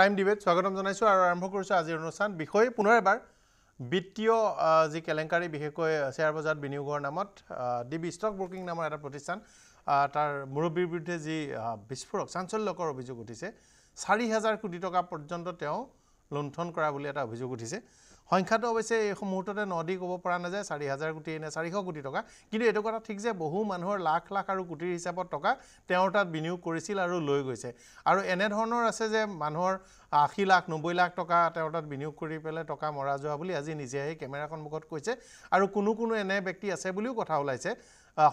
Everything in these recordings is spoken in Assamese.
প্ৰাইম ডিবেট স্বাগতম জনাইছোঁ আৰু আৰম্ভ কৰিছোঁ আজিৰ অনুষ্ঠান বিষয় পুনৰ এবাৰ বিত্তীয় যি কেলেংকাৰী বিশেষকৈ শ্বেয়াৰ বজাৰত বিনিয়োগৰ নামত ডি বি ষ্টক ব্ৰকিং নামৰ এটা প্ৰতিষ্ঠান তাৰ মুৰব্বীৰ বিৰুদ্ধে যি বিস্ফোৰক চাঞ্চল্যকৰ অভিযোগ উঠিছে চাৰি হাজাৰ কোটি টকা পৰ্যন্ত তেওঁ লুণ্ঠন কৰা বুলি এটা অভিযোগ উঠিছে সংখ্যাটো অৱশ্যে এই মুহূৰ্ততে ন দি ক'ব পৰা নাযায় চাৰি হাজাৰ কোটি নে চাৰিশ কোটি টকা কিন্তু এইটো কথা ঠিক যে বহু মানুহৰ লাখ লাখ আৰু কোটিৰ হিচাপত টকা তেওঁৰ তাত বিনিয়োগ কৰিছিল আৰু লৈ গৈছে আৰু এনেধৰণৰ আছে যে মানুহৰ আশী লাখ নব্বৈ লাখ টকা তেওঁৰ তাত বিনিয়োগ কৰি পেলাই টকা মৰা যোৱা বুলি আজি নিজে আহি কেমেৰা সন্মুখত কৈছে আৰু কোনো কোনো এনে ব্যক্তি আছে বুলিও কথা ওলাইছে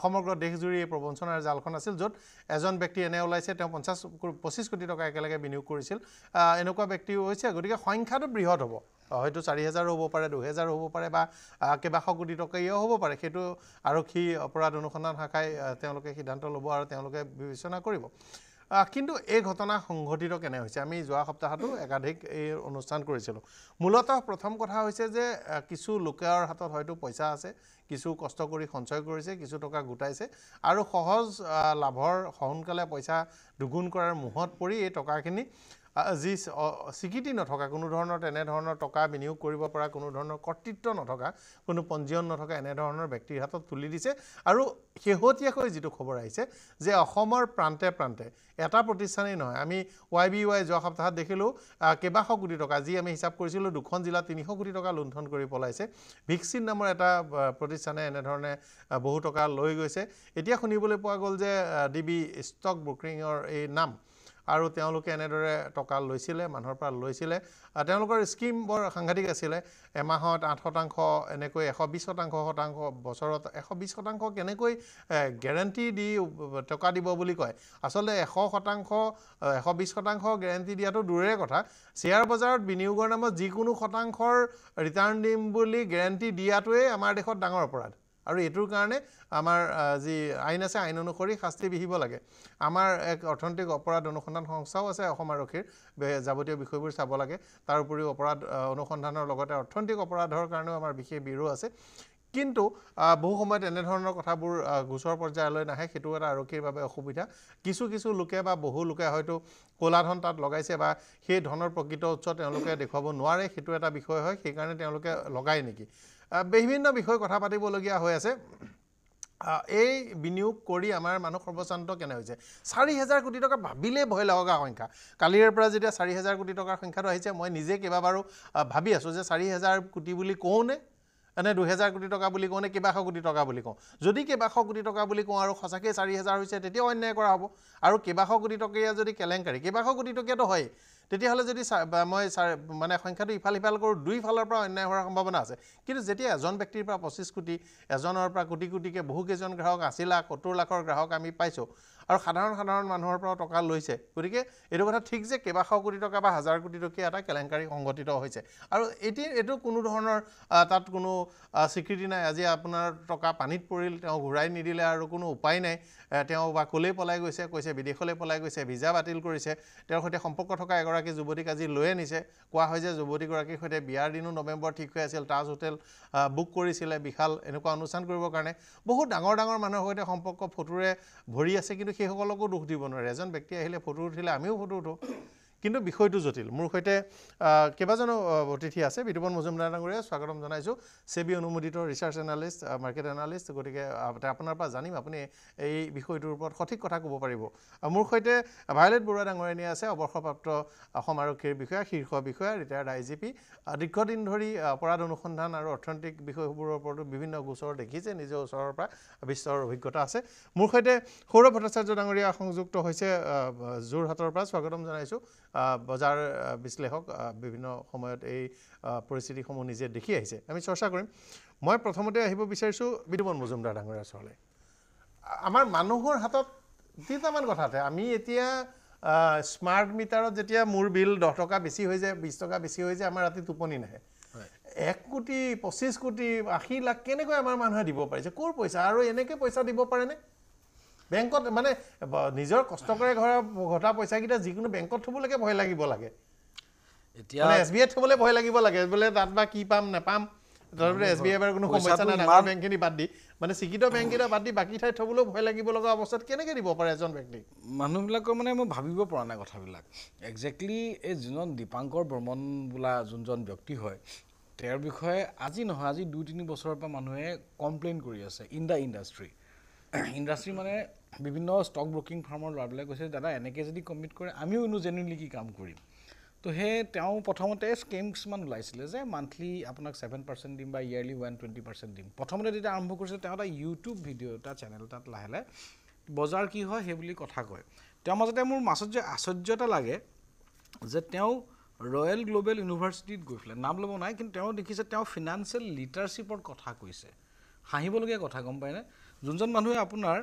সমগ্ৰ দেশজুৰি এই প্ৰবঞ্চনাৰ জালখন আছিল য'ত এজন ব্যক্তি এনে ওলাইছে তেওঁ পঞ্চাছ পঁচিছ কোটি টকা একেলগে বিনিয়োগ কৰিছিল এনেকুৱা ব্যক্তিও হৈছে গতিকে সংখ্যাটো বৃহৎ হ'ব হয়তো চাৰি হেজাৰো হ'ব পাৰে দুহেজাৰো হ'ব পাৰে বা কেইবাশ কোটি টকাও হ'ব পাৰে সেইটো আৰক্ষী অপৰাধ অনুসন্ধান শাখাই তেওঁলোকে সিদ্ধান্ত ল'ব আৰু তেওঁলোকে বিবেচনা কৰিব কিন্তু এই ঘটনা সংঘটিত কেনে হৈছে আমি যোৱা সপ্তাহতো একাধিক এই অনুষ্ঠান কৰিছিলোঁ মূলতঃ প্ৰথম কথা হৈছে যে কিছু লোকৰ হাতত হয়তো পইচা আছে কিছু কষ্ট কৰি সঞ্চয় কৰিছে কিছু টকা গোটাইছে আৰু সহজ লাভৰ সোনকালে পইচা দুগুণ কৰাৰ মুহত পৰি এই টকাখিনি যি স্বীকৃতি নথকা কোনো ধৰণৰ তেনেধৰণৰ টকা বিনিয়োগ কৰিব পৰা কোনো ধৰণৰ কৰ্তৃত্ব নথকা কোনো পঞ্জীয়ন নথকা এনেধৰণৰ ব্যক্তিৰ হাতত তুলি দিছে আৰু শেহতীয়াকৈ যিটো খবৰ আহিছে যে অসমৰ প্ৰান্তে প্ৰান্তে এটা প্ৰতিষ্ঠানেই নহয় আমি ৱাই বি ৱাই যোৱা সপ্তাহত দেখিলোঁ কেইবাশ কোটি টকা যি আমি হিচাপ কৰিছিলোঁ দুখন জিলাত তিনিশ কোটি টকা লুণ্ঠন কৰি পলাইছে ভিক্সিন নামৰ এটা প্ৰতিষ্ঠানে এনেধৰণে বহু টকা লৈ গৈছে এতিয়া শুনিবলৈ পোৱা গ'ল যে ডি বি ষ্টক ব্ৰ'কিঙৰ এই নাম আৰু তেওঁলোকে এনেদৰে টকা লৈছিলে মানুহৰ পৰা লৈছিলে তেওঁলোকৰ স্কিম বৰ সাংঘাতিক আছিলে এমাহত আঠ শতাংশ এনেকৈ এশ বিছ শতাংশ শতাংশ বছৰত এশ বিছ শতাংশ কেনেকৈ গেৰেণ্টি দি টকা দিব বুলি কয় আচলতে এশ শতাংশ এশ বিছ শতাংশ গেৰেণ্টি দিয়াটো দূৰৰে কথা শ্বেয়াৰ বজাৰত বিনিয়োগৰ নামত যিকোনো শতাংশৰ ৰিটাৰ্ণ দিম বুলি গেৰেণ্টি দিয়াটোৱেই আমাৰ দেশত ডাঙৰ অপৰাধ আৰু এইটোৰ কাৰণে আমাৰ যি আইন আছে আইন অনুসৰি শাস্তি বিহিব লাগে আমাৰ এক অৰ্থনৈতিক অপৰাধ অনুসন্ধান সংস্থাও আছে অসম আৰক্ষীৰ যাৱতীয় বিষয়বোৰ চাব লাগে তাৰ উপৰিও অপৰাধ অনুসন্ধানৰ লগতে অৰ্থনৈতিক অপৰাধৰ কাৰণেও আমাৰ বিশেষ বিৰো আছে কিন্তু বহু সময়ত এনেধৰণৰ কথাবোৰ গোচৰ পৰ্যায়লৈ নাহে সেইটো এটা আৰক্ষীৰ বাবে অসুবিধা কিছু কিছু লোকে বা বহু লোকে হয়তো ক'লা ধন তাত লগাইছে বা সেই ধনৰ প্ৰকৃত উৎস তেওঁলোকে দেখুৱাব নোৱাৰে সেইটো এটা বিষয় হয় সেইকাৰণে তেওঁলোকে লগায় নেকি বিভিন্ন বিষয় কথা পাতিবলগীয়া হৈ আছে এই বিনিয়োগ কৰি আমাৰ মানুহ সৰ্বশান্ত কেনে হৈছে চাৰি হেজাৰ কোটি টকা ভাবিলে ভয় লগা সংখ্যা কালিৰে পৰা যেতিয়া চাৰি হেজাৰ কোটি টকাৰ সংখ্যাটো আহিছে মই নিজে কেইবাবাৰো ভাবি আছোঁ যে চাৰি হেজাৰ কোটি বুলি কওঁনে এনে দুহেজাৰ কোটি টকা বুলি কওঁ নে কেইবাশ কোটি টকা বুলি কওঁ যদি কেইবাশ কোটি টকা বুলি কওঁ আৰু সঁচাকৈয়ে চাৰি হেজাৰ হৈছে তেতিয়াও অন্যায় কৰা হ'ব আৰু কেইবাশ কোটি টকীয়া যদি কেলেংকাৰী কেইবাশ কোটি টকীয়াটো হয় তেতিয়াহ'লে যদি মই ছাৰ মানে সংখ্যাটো ইফাল সিফাল কৰোঁ দুইফালৰ পৰা অন্যায় হোৱাৰ সম্ভাৱনা আছে কিন্তু যেতিয়া এজন ব্যক্তিৰ পৰা পঁচিছ কোটি এজনৰ পৰা কোটি কোটিকৈ বহুকেইজন গ্ৰাহক আশী লাখ সত্তৰ লাখৰ গ্ৰাহক আমি পাইছোঁ আৰু সাধাৰণ সাধাৰণ মানুহৰ পৰাও টকা লৈছে গতিকে এইটো কথা ঠিক যে কেইবাশ কোটি টকা বা হাজাৰ কোটি টকীয়া এটা কেলেংকাৰী সংঘটিত হৈছে আৰু এটি এইটো কোনো ধৰণৰ তাত কোনো স্বীকৃতি নাই আজি আপোনাৰ টকা পানীত পৰিল তেওঁ ঘূৰাই নিদিলে আৰু কোনো উপায় নাই তেওঁ বা ক'লেই পলাই গৈছে কৈছে বিদেশলৈ পলাই গৈছে ভিজা বাতিল কৰিছে তেওঁৰ সৈতে সম্পৰ্ক থকা এগৰাকী যুৱতীক আজি লৈ আনিছে কোৱা হয় যে যুৱতীগৰাকীৰ সৈতে বিয়াৰ দিনো নৱেম্বৰ ঠিক হৈ আছিল তাজ হোটেল বুক কৰিছিলে বিশাল এনেকুৱা অনুষ্ঠান কৰিবৰ কাৰণে বহুত ডাঙৰ ডাঙৰ মানুহৰ সৈতে সম্পৰ্ক ফটোৰে ভৰি আছে কিন্তু সেইসকলকো দোষ দিব নোৱাৰে এজন ব্যক্তি আহিলে ফটো উঠিলে আমিও ফটো উঠোঁ কিন্তু বিষয়টো জটিল মোৰ সৈতে কেইবাজনো অতিথি আছে বিতুপন মজুমদাৰ ডাঙৰীয়া স্বাগতম জনাইছোঁ ছেবি অনুমোদিত ৰিচাৰ্চ এনালিষ্ট মাৰ্কেট এনালিষ্ট গতিকে আপোনাৰ পৰা জানিম আপুনি এই বিষয়টোৰ ওপৰত সঠিক কথা ক'ব পাৰিব মোৰ সৈতে ভায়লেট বৰুৱা ডাঙৰীয়ানী আছে অৱসৰপ্ৰাপ্ত অসম আৰক্ষীৰ বিষয়া শীৰ্ষ বিষয়া ৰিটায়াৰ্ড আই জি পি দীৰ্ঘদিন ধৰি অপৰাধ অনুসন্ধান আৰু অৰ্থনৈতিক বিষয়বোৰৰ ওপৰতো বিভিন্ন গোচৰ দেখিছে নিজৰ ওচৰৰ পৰা বিশ্বৰ অভিজ্ঞতা আছে মোৰ সৈতে সৌৰভ ভট্টাচাৰ্য ডাঙৰীয়া সংযুক্ত হৈছে যোৰহাটৰ পৰা স্বাগতম জনাইছোঁ বজাৰ বিশ্লেষক বিভিন্ন সময়ত এই পৰিস্থিতিসমূহ নিজে দেখি আহিছে আমি চৰ্চা কৰিম মই প্ৰথমতে আহিব বিচাৰিছোঁ বিদুমন মজুমদাৰ ডাঙৰীয়া ওচৰলৈ আমাৰ মানুহৰ হাতত তিনিটামান কথাতে আমি এতিয়া স্মাৰ্ট মিটাৰত যেতিয়া মোৰ বিল দহ টকা বেছি হৈ যায় বিছ টকা বেছি হৈ যায় আমাৰ ৰাতি টোপনি নাহে এক কোটি পঁচিছ কোটি আশী লাখ কেনেকৈ আমাৰ মানুহে দিব পাৰিছে ক'ৰ পইচা আৰু এনেকৈ পইচা দিব পাৰেনে বেংকত মানে নিজৰ কষ্ট কৰে ঘৰৰ ঘটা পইচাকেইটা যিকোনো বেংকত থ'বলৈকে ভয় লাগিব লাগে এতিয়া এছ বি আই থ'বলৈ ভয় লাগিব লাগে বোলে তাত বা কি পাম নাপাম তাৰপিছত এছ বি আই কোনো সমস্যা নাই ডাঙৰ বেংকখিনি বাদ দি মানে চিকিত বেংকেইটা বাদ দি বাকী ঠাইত থ'বলৈও ভয় লাগিব লগা অৱস্থাত কেনেকৈ দিব পাৰে এজন ব্যক্তিক মানুহবিলাকৰ মানে মই ভাবিব পৰা নাই কথাবিলাক একজেক্টলি এই যোনজন দীপাংকৰ ভ্ৰমণ বোলা যোনজন ব্যক্তি হয় তেওঁৰ বিষয়ে আজি নহয় আজি দুই তিনি বছৰৰ পৰা মানুহে কমপ্লেইন কৰি আছে ইন দা ইণ্ডাষ্ট্ৰি ইণ্ডাষ্ট্ৰী মানে বিভিন্ন ষ্টক ব্ৰকিং ফাৰ্মৰ ল'ৰাবিলাকে কৈছে দাদা এনেকৈ যদি কমিট কৰে আমিও ইনো জেনুৱেলি কি কাম কৰিম তো সেই তেওঁ প্ৰথমতে স্কেম কিছুমান ওলাইছিলে যে মান্থলি আপোনাক ছেভেন পাৰ্চেণ্ট দিম বা ইয়াৰলি ওৱান টুৱেণ্টি পাৰ্চেণ্ট দিম প্ৰথমতে যেতিয়া আৰম্ভ কৰিছিলে তেওঁ এটা ইউটিউব ভিডিঅ' এটা চেনেল এটাত লাহে লাহে বজাৰ কি হয় সেইবুলি কথা কয় তেওঁৰ মাজতে মোৰ মাছত যে আশ্চৰ্য এটা লাগে যে তেওঁ ৰয়েল গ্ল'বেল ইউনিভাৰ্চিটিত গৈ পেলাই নাম ল'ব নাই কিন্তু তেওঁ দেখিছে তেওঁ ফিনেন্সিয়েল লিটাৰশ্বিপৰ কথা কৈছে হাঁহিবলগীয়া কথা গম পায়নে যোনজন মানুহে আপোনাৰ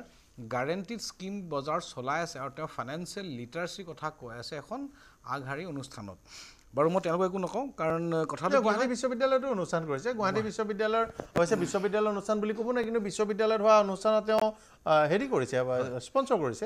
গাৰেণ্টিড স্কীম বজাৰ চলাই আছে আৰু তেওঁ ফাইনেন্সিয়েল লিটাৰেচিৰ কথা কৈ আছে এখন আগশাৰী অনুষ্ঠানত বাৰু মই তেওঁলোকক একো নকওঁ কাৰণ কথাটো গুৱাহাটী বিশ্ববিদ্যালয়তো অনুষ্ঠান কৰিছে গুৱাহাটী বিশ্ববিদ্যালয়ৰ হৈছে বিশ্ববিদ্যালয়ৰ অনুষ্ঠান বুলি ক'ব নোৱাৰে কিন্তু বিশ্ববিদ্যালয়ত হোৱা অনুষ্ঠানত তেওঁ হেৰি কৰিছে স্পনচৰ কৰিছে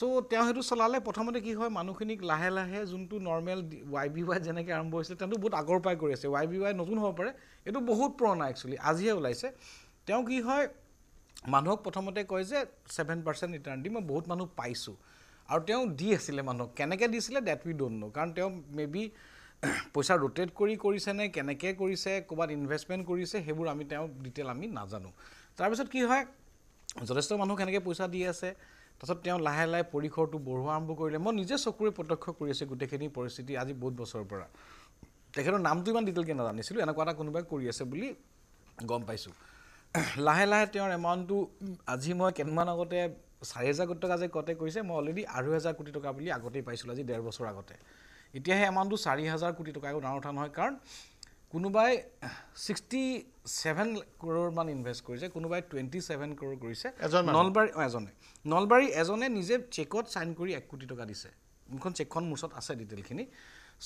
চ' তেওঁ সেইটো চলালে প্ৰথমতে কি হয় মানুহখিনিক লাহে লাহে যোনটো নৰ্মেল ৱাই বি ৱাই যেনেকৈ আৰম্ভ হৈছিলে তেওঁটো বহুত আগৰ পৰাই কৰি আছে ৱাই বি ৱাই নতুন হ'ব পাৰে এইটো বহুত পুৰণা একচুৱেলি আজিহে ওলাইছে তেওঁ কি হয় মানুহক প্ৰথমতে কয় যে ছেভেন পাৰ্চেণ্ট ৰিটাৰ্ণ দি মই বহুত মানুহ পাইছোঁ আৰু তেওঁ দি আছিলে মানুহক কেনেকৈ দিছিলে ডেট উই ড'ন্ট ন' কাৰণ তেওঁ মে বি পইচা ৰোটেট কৰি কৰিছেনে কেনেকৈ কৰিছে ক'ৰবাত ইনভেষ্টমেণ্ট কৰিছে সেইবোৰ আমি তেওঁ ডিটেইল আমি নাজানো তাৰপিছত কি হয় যথেষ্ট মানুহক কেনেকৈ পইচা দি আছে তাৰপাছত তেওঁ লাহে লাহে পৰিসৰটো বঢ়োৱা আৰম্ভ কৰিলে মই নিজে চকুৰে প্ৰত্যক্ষ কৰি আছোঁ গোটেইখিনি পৰিস্থিতি আজি বহুত বছৰৰ পৰা তেখেতৰ নামটো ইমান ডিটেইলকৈ নাজানিছিলোঁ এনেকুৱা এটা কোনোবাই কৰি আছে বুলি গম পাইছোঁ লাহে লাহে তেওঁৰ এমাউণ্টটো আজি মই কেইদিনমান আগতে চাৰি হেজাৰ কোটি টকা যে কটে কৰিছে মই অলৰেডি আঢ়ৈ হেজাৰ কোটি টকা বুলি আগতেই পাইছিলোঁ আজি ডেৰ বছৰ আগতে এতিয়াহে এমাউণ্টটো চাৰি হাজাৰ কোটি টকা একো ডাঙৰ কথা নহয় কাৰণ কোনোবাই ছিক্সটি ছেভেন ক্ৰ'ৰ মান ইনভেষ্ট কৰিছে কোনোবাই টুৱেণ্টি ছেভেন ক্ৰ'ৰ কৰিছে এজন নলবাৰী এজনে নলবাৰী এজনে নিজে চেকত ছাইন কৰি এক কোটি টকা দিছে যোনখন চেকখন মোৰ ওচৰত আছে ডিটেইলখিনি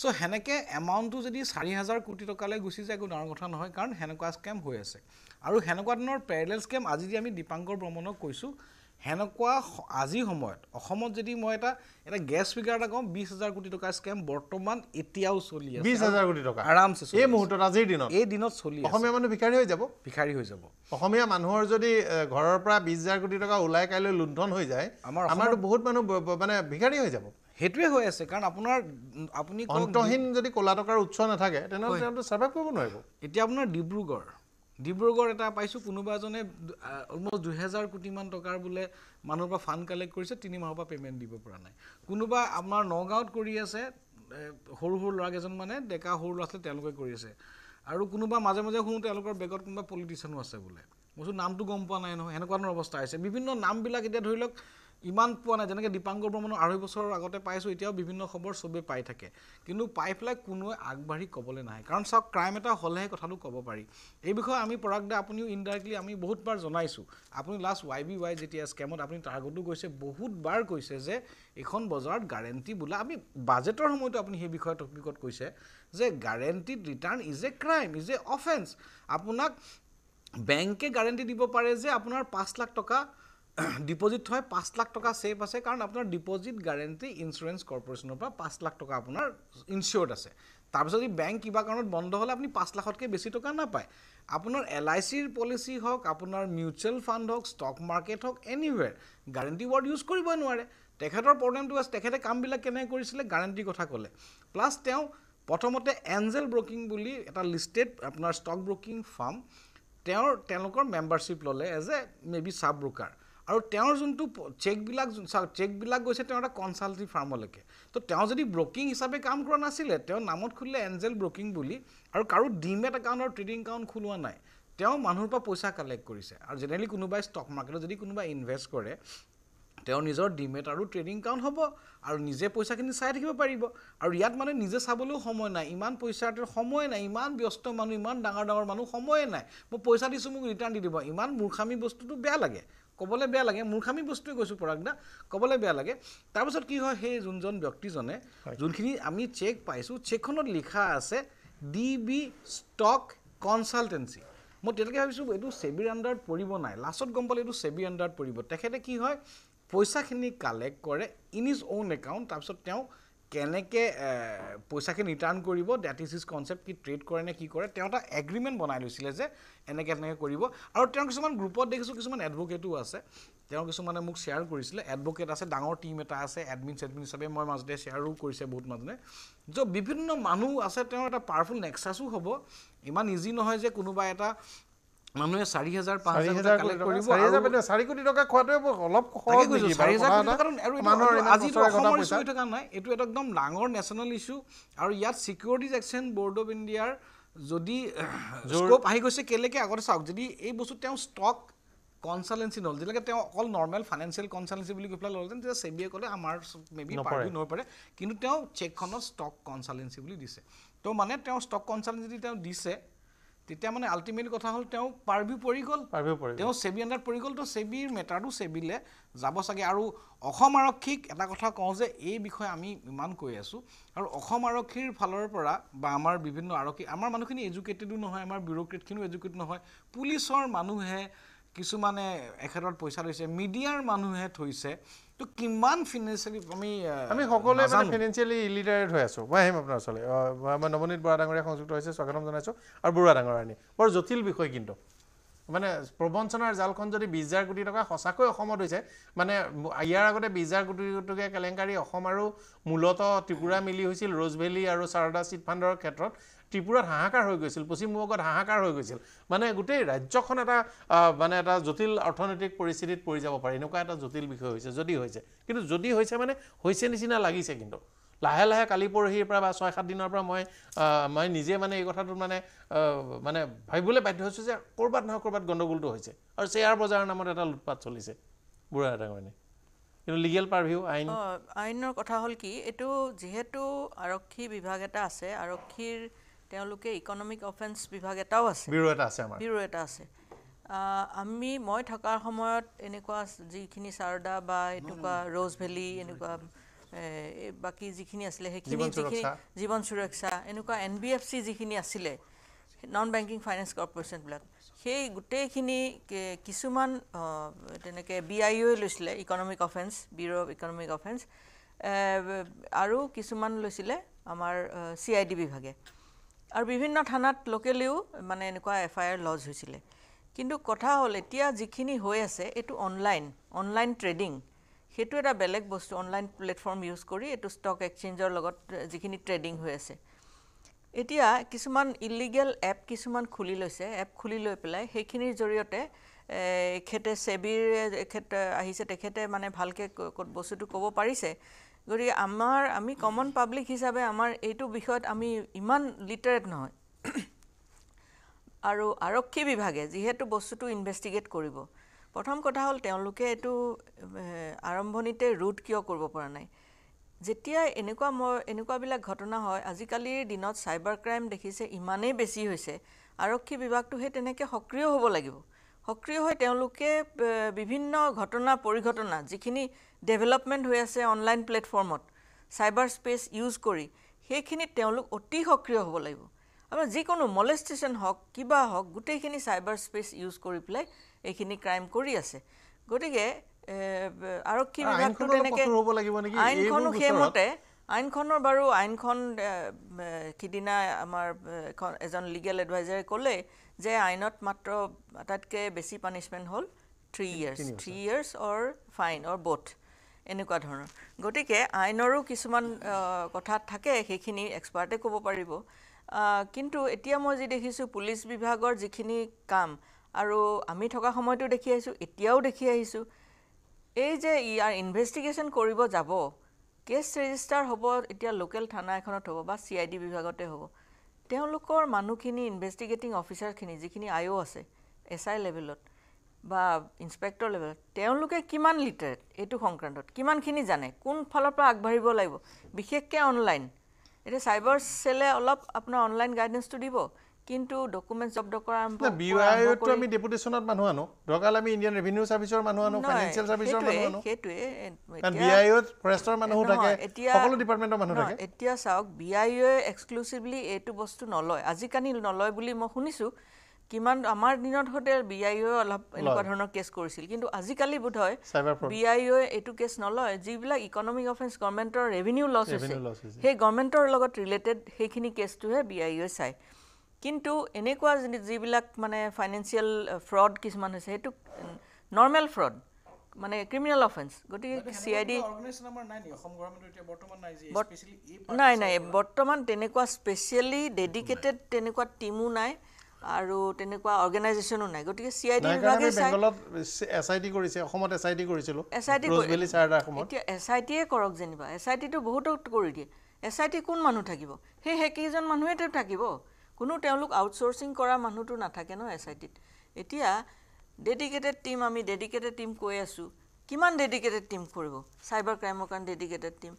চ' সেনেকৈ এমাউণ্টটো যদি চাৰি হাজাৰ কোটি টকালৈ গুচি যায় একো ডাঙৰ কথা নহয় কাৰণ সেনেকুৱা স্কেম হৈ আছে আৰু সেনেকুৱা ধৰণৰ পেৰেলেল স্কেম আজি যদি আমি দীপাংকৰ ভ্ৰমণক কৈছোঁ সেনেকুৱা আজিৰ সময়ত অসমত যদি মই এটা এটা গেছ ফিগাৰ এটা কওঁ বিশ হাজাৰ কোটি টকা স্কেম বৰ্তমান এতিয়াও চলি আছে বিশ কোটি টকা আৰামছে এই মুহূৰ্তত আজিৰ দিনত এই দিনত চলি অসমীয়া মানুহ ভিখাৰী হৈ যাব ভিখাৰী হৈ যাব অসমীয়া মানুহৰ যদি ঘৰৰ পৰা বিশ হাজাৰ কোটি টকা ওলাই কাইলৈ লুণ্ঠন হৈ যায় আমাৰ আমাৰ বহুত মানুহ মানে ভিখাৰী হৈ যাব সেইটোৱে হৈ আছে কাৰণ আপোনাৰ আপুনি অন্তহীন যদি ক'লা টকাৰ উৎস নাথাকে তেনেহ'লে তেওঁটো ছাৰ্ভাইভ কৰিব নোৱাৰিব এতিয়া আপোনাৰ ডিব্ৰুগড় ডিব্ৰুগড় এটা পাইছোঁ কোনোবা এজনে অলমষ্ট দুহেজাৰ কোটিমান টকাৰ বোলে মানুহৰ পৰা ফাণ্ড কালেক্ট কৰিছে তিনিমাহৰ পৰা পে'মেণ্ট দিব পৰা নাই কোনোবা আমাৰ নগাঁৱত কৰি আছে সৰু সৰু ল'ৰাকেইজন মানে ডেকা সৰু ল'ৰা ছোৱালী তেওঁলোকে কৰি আছে আৰু কোনোবা মাজে মাজে শুনো তেওঁলোকৰ বেগত কোনোবা পলিটিচিয়ানো আছে বোলে কৈছোঁ নামটো গম পোৱা নাই নহয় এনেকুৱা ধৰণৰ অৱস্থা হৈছে বিভিন্ন নামবিলাক এতিয়া ধৰি লওক ইমান পোৱা নাই যেনেকৈ দীপাংকৰ ব্ৰহ্মণৰ আঢ়ৈ বছৰৰ আগতে পাইছোঁ এতিয়াও বিভিন্ন খবৰ চবেই পাই থাকে কিন্তু পাই পেলাই কোনোৱে আগবাঢ়ি ক'বলৈ নাহে কাৰণ চাওক ক্ৰাইম এটা হ'লেহে কথাটো ক'ব পাৰি এই বিষয়ে আমি পৰাগ দা আপুনিও ইনডাইৰেক্টলি আমি বহুতবাৰ জনাইছোঁ আপুনি লাষ্ট ৱাই বি ৱাই যেতিয়া স্কেমত আপুনি টাৰ্গেটো কৈছে বহুতবাৰ কৈছে যে এইখন বজাৰত গাৰেণ্টি বোলে আমি বাজেটৰ সময়তো আপুনি সেই বিষয়ে টপিকত কৈছে যে guaranteed return is a crime is a offence আপোনাক বেংকে গাৰেণ্টি দিব পাৰে যে আপোনাৰ পাঁচ লাখ টকা ডিপজিট থয় পাঁচ লাখ টকা ছেভ আছে কাৰণ আপোনাৰ ডিপজিট গাৰেণ্টি ইঞ্চুৰেঞ্চ কৰ্পৰেশ্যনৰ পৰা পাঁচ লাখ টকা আপোনাৰ ইনচিয়ৰ্ড আছে তাৰপিছত যদি বেংক কিবা কাৰণত বন্ধ হ'লে আপুনি পাঁচ লাখতকৈ বেছি টকা নাপায় আপোনাৰ এল আই চিৰ পলিচি হওক আপোনাৰ মিউচুৱেল ফাণ্ড হওক ষ্টক মাৰ্কেট হওক এনিৱেৰ গাৰেণ্টি ৱৰ্ড ইউজ কৰিব নোৱাৰে তেখেতৰ প্ৰব্লেমটো আছে তেখেতে কামবিলাক কেনেকৈ কৰিছিলে গাৰেণ্টিৰ কথা ক'লে প্লাছ তেওঁ প্ৰথমতে এঞ্জেল ব্ৰকিং বুলি এটা লিষ্টেড আপোনাৰ ষ্টক ব্ৰকিং ফাৰ্ম তেওঁৰ তেওঁলোকৰ মেম্বাৰশ্বিপ ল'লে as a maybe sub broker আৰু তেওঁৰ যোনটো চেকবিলাক চেকবিলাক গৈছে তেওঁ এটা কনচাল্টিং ফাৰ্মলৈকে তো তেওঁ যদি ব্ৰকিং হিচাপে কাম কৰা নাছিলে তেওঁ নামত খুলিলে এঞ্জেল ব্ৰকিং বুলি আৰু কাৰো ডিমেট একাউণ্ট আৰু ট্ৰেডিং একাউণ্ট খোলোৱা নাই তেওঁ মানুহৰ পৰা পইচা কালেক্ট কৰিছে আৰু জেনেৰেলি কোনোবাই ষ্টক মাৰ্কেটত যদি কোনোবাই ইনভেষ্ট কৰে তেওঁ নিজৰ ডিমেট আৰু ট্ৰেডিং একাউণ্ট হ'ব আৰু নিজে পইচাখিনি চাই থাকিব পাৰিব আৰু ইয়াত মানে নিজে চাবলৈও সময় নাই ইমান পইচাৰ সময়ে নাই ইমান ব্যস্ত মানুহ ইমান ডাঙৰ ডাঙৰ মানুহ সময়ে নাই মই পইচা দিছোঁ মোক ৰিটাৰ্ণ দি দিব ইমান মূৰ্খামী বস্তুটো বেয়া লাগে ক'বলৈ বেয়া লাগে মূৰ্খামি বস্তুৱে কৈছোঁ পৰাগদা ক'বলৈ বেয়া লাগে তাৰপাছত কি হয় সেই যোনজন ব্যক্তিজনে যোনখিনি আমি চেক পাইছোঁ চেকখনত লিখা আছে ডি বি ষ্টক কনচালটেঞ্চি মই তেতিয়ালৈকে ভাবিছোঁ এইটো ছেবিৰ আণ্ডাৰ পৰিব নাই লাষ্টত গম পালে এইটো ছেবিৰ আণ্ডাৰ পৰিব তেখেতে কি হয় পইচাখিনি কালেক্ট কৰে ইন ইজ অ'ন একাউণ্ট তাৰপিছত তেওঁ কেনেকৈ পইচাখিনি ৰিটাৰ্ণ কৰিব ডেট ইজ হিজ কনচেপ্ট কি ট্ৰেড কৰে নে কি কৰে তেওঁ এটা এগ্ৰিমেণ্ট বনাই লৈছিলে যে এনেকৈ তেনেকৈ কৰিব আৰু তেওঁ কিছুমান গ্ৰুপত দেখিছোঁ কিছুমান এডভকেটো আছে তেওঁ কিছুমানে মোক শ্বেয়াৰ কৰিছিলে এডভকেট আছে ডাঙৰ টিম এটা আছে এডমিন চেডমিন হিচাপে মই মাজতে শ্বেয়াৰো কৰিছে বহুত মানুহে য' বিভিন্ন মানুহ আছে তেওঁৰ এটা পাৱাৰফুল নেক্সাছো হ'ব ইমান ইজি নহয় যে কোনোবা এটা মানুহে চাৰি হাজাৰ পাঁচ হাজাৰ চাৰি কোটি টকা খোৱাটোৱে অলপ থকা নাই এইটো এটা একদম ডাঙৰ নেশ্যনেল ইছ্যু আৰু ইয়াত ছিকিউৰিটিজ এক্সচেঞ্জ বৰ্ড অফ ইণ্ডিয়াৰ যদি স্কোপ আহি গৈছে কেলেকে আগতে চাওক যদি এই বস্তু তেওঁ ষ্টক কনচালেঞ্চি নহ'ল যেনেকৈ তেওঁ অকল নৰ্মেল ফাইনেঞ্চিয়েল কনচালেঞ্চি বুলি কৈ পেলাই ল'লহেঁতেন তেতিয়া ছেবিয়ে ক'লে আমাৰ মেবি পাৰ্টি নহৈ পাৰে কিন্তু তেওঁ চেকখনত ষ্টক কনচালেঞ্চি বুলি দিছে ত' মানে তেওঁ ষ্টক কনচালেঞ্চি যদি তেওঁ দিছে তেতিয়া মানে আল্টিমেট কথা হ'ল তেওঁ পাৰ্ভি পৰি গ'ল পাৰ্ভি পৰি তেওঁ ছেবি আণ্ডাৰত পৰি গ'ল তো ছেবিৰ মেটাৰটো ছেবিলে যাব চাগে আৰু অসম আৰক্ষীক এটা কথা কওঁ যে এই বিষয়ে আমি ইমান কৈ আছোঁ আৰু অসম আৰক্ষীৰ ফালৰ পৰা বা আমাৰ বিভিন্ন আৰক্ষী আমাৰ মানুহখিনি এডুকেটেডো নহয় আমাৰ বিউৰক্ৰেটখিনিও এডুকেটেড নহয় পুলিচৰ মানুহে কিছুমানে এখেতত পইচা লৈছে মিডিয়াৰ মানুহে থৈছে তো কিমান ফিনেন্সিয়েলি আমি আমি সকলোৱে মানে ফিনেন্সিয়েলি ইলিটাৰেট হৈ আছোঁ মই আহিম আপোনাৰ ওচৰলৈ মই নৱনীত বৰা ডাঙৰীয়া সংযুক্ত হৈছে স্বাগতম জনাইছোঁ আৰু বৰুৱা ডাঙৰীয়ানী বৰ জটিল বিষয় কিন্তু মানে প্ৰবঞ্চনাৰ জালখন যদি বিছ হাজাৰ কোটি টকা সঁচাকৈ অসমত হৈছে মানে ইয়াৰ আগতে বিছ হাজাৰ কোটি টকীয়া কেলেংকাৰী অসম আৰু মূলতঃ ত্ৰিপুৰা মিলি হৈছিল ৰোজভেলী আৰু চাৰদা চিট ফাণ্ডৰ ক্ষেত্ৰত ত্ৰিপুৰাত হাহাকাৰ হৈ গৈছিল পশ্চিমবংগত হাহাকাৰ হৈ গৈছিল মানে গোটেই ৰাজ্যখন এটা মানে এটা জটিল অৰ্থনৈতিক পৰিস্থিতিত পৰি যাব পাৰে এনেকুৱা এটা জটিল বিষয় হৈছে যদি হৈছে কিন্তু যদি হৈছে মানে হৈছে নিচিনা লাগিছে কিন্তু লাহে লাহে কালি পৰহিৰ পৰা বা ছয় সাত দিনৰ পৰা মই মই নিজে মানে এই কথাটোত মানে মানে ভাবিবলৈ বাধ্য হৈছোঁ যে ক'ৰবাত নহয় ক'ৰবাত গণ্ডগোলটো হৈছে আৰু শ্বেয়াৰ বজাৰৰ নামত এটা লুটপাত চলিছে বুঢ়া এটা কাৰণে কিন্তু লিগেল পাৰ্ভিউ আইন আইনৰ কথা হ'ল কি এইটো যিহেতু আৰক্ষী বিভাগ এটা আছে আৰক্ষীৰ তেওঁলোকে ইকনমিক অফেন্স বিভাগ এটাও আছে বিউৰ' এটা আছে আমাৰ ব্যুৰ এটা আছে আমি মই থকাৰ সময়ত এনেকুৱা যিখিনি চাৰদা বা এনেকুৱা ৰ'জ ভেলি এনেকুৱা বাকী যিখিনি আছিলে সেইখিনি যিখিনি জীৱন সুৰক্ষা এনেকুৱা এন বি এফ চি যিখিনি আছিলে নন বেংকিং ফাইনেন্স কৰ্পৰেশ্যনবিলাক সেই গোটেইখিনি কিছুমান তেনেকৈ বি আই ইউ লৈছিলে economic offence bureau of economic offence আৰু কিছুমান লৈছিলে আমাৰ চি আই ডি বিভাগে আৰু বিভিন্ন থানাত লোকেলিও মানে এনেকুৱা এফ আই আৰ লজ হৈছিলে কিন্তু কথা হ'ল এতিয়া যিখিনি হৈ আছে এইটো অনলাইন অনলাইন ট্ৰেডিং সেইটো এটা বেলেগ বস্তু অনলাইন প্লেটফৰ্ম ইউজ কৰি এইটো ষ্টক এক্সচেঞ্জৰ লগত যিখিনি ট্ৰেডিং হৈ আছে এতিয়া কিছুমান ইলিগেল এপ কিছুমান খুলি লৈছে এপ খুলি লৈ পেলাই সেইখিনিৰ জৰিয়তে এখেতে ছেবিৰ এখেত আহিছে তেখেতে মানে ভালকৈ বস্তুটো ক'ব পাৰিছে গতিকে আমাৰ আমি কমন পাব্লিক হিচাপে আমাৰ এইটো বিষয়ত আমি ইমান লিটাৰেট নহয় আৰু আৰক্ষী বিভাগে যিহেতু বস্তুটো ইনভেষ্টিগেট কৰিব প্ৰথম কথা হ'ল তেওঁলোকে এইটো আৰম্ভণিতে ৰোধ কিয় কৰিব পৰা নাই যেতিয়া এনেকুৱা মই এনেকুৱাবিলাক ঘটনা হয় আজিকালিৰ দিনত চাইবাৰ ক্ৰাইম দেখিছে ইমানেই বেছি হৈছে আৰক্ষী বিভাগটো সেই তেনেকৈ সক্ৰিয় হ'ব লাগিব সক্ৰিয় হৈ তেওঁলোকে বিভিন্ন ঘটনা পৰিঘটনা যিখিনি ডেভেলপমেণ্ট হৈ আছে অনলাইন প্লেটফৰ্মত চাইবাৰ স্পেচ ইউজ কৰি সেইখিনিত তেওঁলোক অতি সক্ৰিয় হ'ব লাগিব আৰু যিকোনো মলেষ্টেশ্যন হওক কিবা হওক গোটেইখিনি চাইবাৰ স্পেচ ইউজ কৰি পেলাই এইখিনি ক্ৰাইম কৰি আছে গতিকে আৰক্ষী বিভাগটো তেনেকৈ আইনখনো সেইমতে আইনখনৰ বাৰু আইনখন সিদিনা আমাৰ এখন এজন লিগেল এডভাইজাৰে ক'লে যে আইনত মাত্ৰ আটাইতকৈ বেছি পানিছমেণ্ট হ'ল three years three years or fine or both এনেকুৱা ধৰণৰ গতিকে আইনৰো কিছুমান কথা থাকে সেইখিনি এক্সপাৰ্টে ক'ব পাৰিব কিন্তু এতিয়া মই যি দেখিছোঁ পুলিচ বিভাগৰ যিখিনি কাম আৰু আমি থকা সময়তো দেখি আহিছোঁ এতিয়াও দেখি আহিছোঁ এই যে ইয়াৰ ইনভেষ্টিগেশ্যন কৰিব যাব কেছ ৰেজিষ্টাৰ হ'ব এতিয়া লোকেল থানা এখনত হ'ব বা চি আই ডি বিভাগতে হ'ব তেওঁলোকৰ মানুহখিনি ইনভেষ্টিগেটিং অফিচাৰখিনি যিখিনি আই অ' আছে এছ আই লেভেলত বা ইনস্পেক্টৰ লেভেলত তেওঁলোকে কিমান লিটাৰেট এইটো সংক্ৰান্তত কিমানখিনি জানে কোন ফালৰ পৰা আগবাঢ়িব লাগিব বিশেষকৈ অনলাইন এতিয়া চাইবাৰ চেলে অলপ আপোনাৰ অনলাইন গাইডেঞ্চটো দিব কিন্তু ডকুমেণ্ট জব্দ কৰা ডেপুটেশ্যনত মানুহ আনো দৰকাৰ আমি ইণ্ডিয়ান ৰেভিনিউ চাৰ্ভিচৰ মানুহ আনো সেইটোৱে এতিয়া সকলো চাওক বি আই অ'ই এক্সক্লুচিভলি এইটো বস্তু নলয় আজিকালি নলয় বুলি মই শুনিছোঁ কিমান আমাৰ দিনত হওঁতে বি আই অ' অলপ এনেকুৱা ধৰণৰ কেছ কৰিছিল কিন্তু আজিকালি বোধ হয় বি আই অ'ই এইটো কেছ নলয় যিবিলাক ইকনমিক অফেন্স গভৰ্ণমেণ্টৰ ৰেভিনিউ লছ হৈছে সেই গভৰ্ণমেণ্টৰ লগত ৰিলেটেড সেইখিনি কেছটোহে বি আই অ'ই চায় কিন্তু এনেকুৱা যিবিলাক মানে ফাইনেন্সিয়েল ফ্ৰড কিছুমান হৈছে সেইটো নৰ্মেল ফ্ৰড মানে ক্ৰিমিনেল অফেন্স গতিকে চি আই ডি নাই নাই বৰ্তমান তেনেকুৱা স্পেচিয়েলি ডেডিকেটেড তেনেকুৱা টীমো নাই আৰু তেনেকুৱা অৰ্গেনাইজেশ্যনো নাই গতিকে চি আই ডি বিভাগে এছ আই টি কৰিছে অসমত এছ আই টি কৰিছিলোঁ এছ আই টি এতিয়া এছ আই টিয়ে কৰক যেনিবা এছ আই টিটো বহুতো কৰি দিয়ে এছ আই টি কোন মানুহ থাকিব সেই সেইকেইজন মানুহেতো থাকিব কোনো তেওঁলোক আউটচৰ্চিং কৰা মানুহটো নাথাকে ন এছ আই টিত এতিয়া ডেডিকেটেড টীম আমি ডেডিকেটেড টীম কৈ আছোঁ কিমান ডেডিকেটেড টীম কৰিব চাইবাৰ ক্ৰাইমৰ কাৰণে ডেডিকেটেড টীম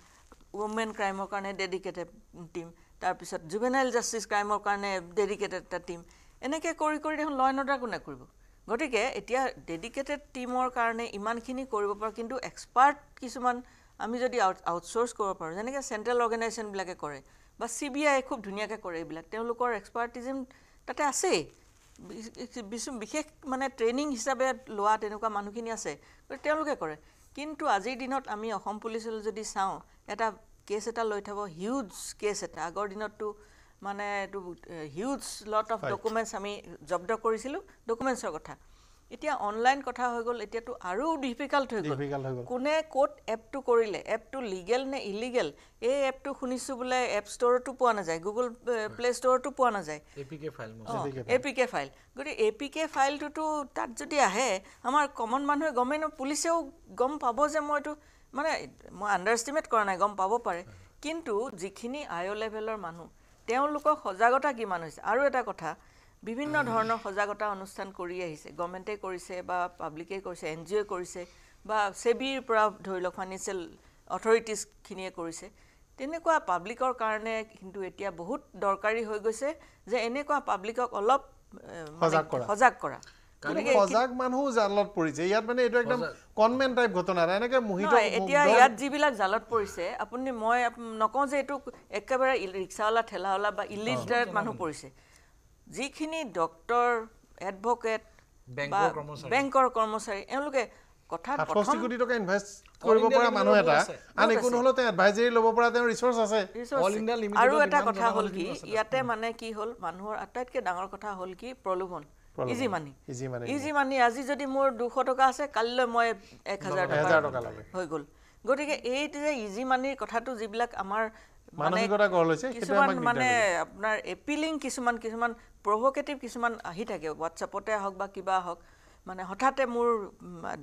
ৱমেন ক্ৰাইমৰ কাৰণে ডেডিকেটেড টীম তাৰপিছত জুবেনাইল জাষ্টিছ ক্ৰাইমৰ কাৰণে ডেডিকেটেড এটা টীম এনেকৈ কৰি কৰি দেখোন লয় অৰ্ডাৰ কোনে কৰিব গতিকে এতিয়া ডেডিকেটেড টীমৰ কাৰণে ইমানখিনি কৰিব পৰা কিন্তু এক্সপাৰ্ট কিছুমান আমি যদি আউট আউটচ'ৰ্চ কৰিব পাৰোঁ যেনেকৈ চেণ্ট্ৰেল অৰ্গেনাইজেশ্যনবিলাকে কৰে বা চি বি আই খুব ধুনীয়াকৈ কৰে এইবিলাক তেওঁলোকৰ এক্সপাৰ্টিজিম তাতে আছেই কিছু বিশেষ মানে ট্ৰেইনিং হিচাপে লোৱা তেনেকুৱা মানুহখিনি আছে গতিকে তেওঁলোকে কৰে কিন্তু আজিৰ দিনত আমি অসম পুলিচলৈ যদি চাওঁ এটা কেছ এটা লৈ থব হিউজ কেছ এটা আগৰ দিনততো মানে এইটো হিউজ লট অফ ডকুমেণ্টছ আমি জব্দ কৰিছিলোঁ ডকুমেণ্টছৰ কথা এতিয়া অনলাইন কথা হৈ গ'ল এতিয়াতো আৰু ডিফিকাল্ট হৈ গ'ল কোনে ক'ত এপটো কৰিলে এপটো লিগেল নে ইলিগেল এই এপটো শুনিছোঁ বোলে এপ ষ্ট'ৰতো পোৱা নাযায় গুগল প্লে' ষ্ট'ৰতো পোৱা নাযায় এ পি কে ফাইল গতিকে এ পি কে ফাইলটোতো তাত যদি আহে আমাৰ কমন মানুহে গমেই ন পুলিচেও গম পাব যে মই এইটো মানে মই আণ্ডাৰষ্টিমেট কৰা নাই গম পাব পাৰে কিন্তু যিখিনি আয় লেভেলৰ মানুহ তেওঁলোকৰ সজাগতা কিমান হৈছে আৰু এটা কথা বিভিন্ন ধৰণৰ সজাগতা অনুষ্ঠান কৰি আহিছে গভৰ্ণমেণ্টে কৰিছে বা পাব্লিকে কৰিছে এন জি অ' কৰিছে বা ছেবিৰ পৰা ধৰি লওক ফাইনেঞ্চিয়েল অথৰিটিজখিনিয়ে কৰিছে তেনেকুৱা পাব্লিকৰ কাৰণে কিন্তু এতিয়া বহুত দৰকাৰী হৈ গৈছে যে এনেকুৱা পাব্লিকক অলপ সজাগ কৰা কজাক এতিয়া ইয়াত যিবিলাক জালত পৰিছে আপুনি মই নকওঁ যে এইটো একেবাৰে ৰিক্সাৱালা ঠেলাৱালা বা ইলিছ মানুহ পৰিছে যিখিনি ডক্টৰ এডভকেট বেংকৰ কৰ্মচাৰী এওঁলোকে আৰু এটা কথা হ'ল কি ইয়াতে মানে কি হ'ল মানুহৰ আটাইতকৈ ডাঙৰ কথা হ'ল কি প্ৰলোভন easy money easy money easy money আজি যদি মোৰ দুশ টকা আছে কালিলৈ মই এক হাজাৰ টকা হৈ গ'ল গতিকে এইটো যে ইজি মানিৰ কথাটো যিবিলাক আমাৰ মানে আপোনাৰ এপিলিং কিছুমান কিছুমান প্ৰভকেটিভ কিছুমান আহি থাকে হোৱাটছএপতে হওক বা কিবা হওক মানে হঠাতে মোৰ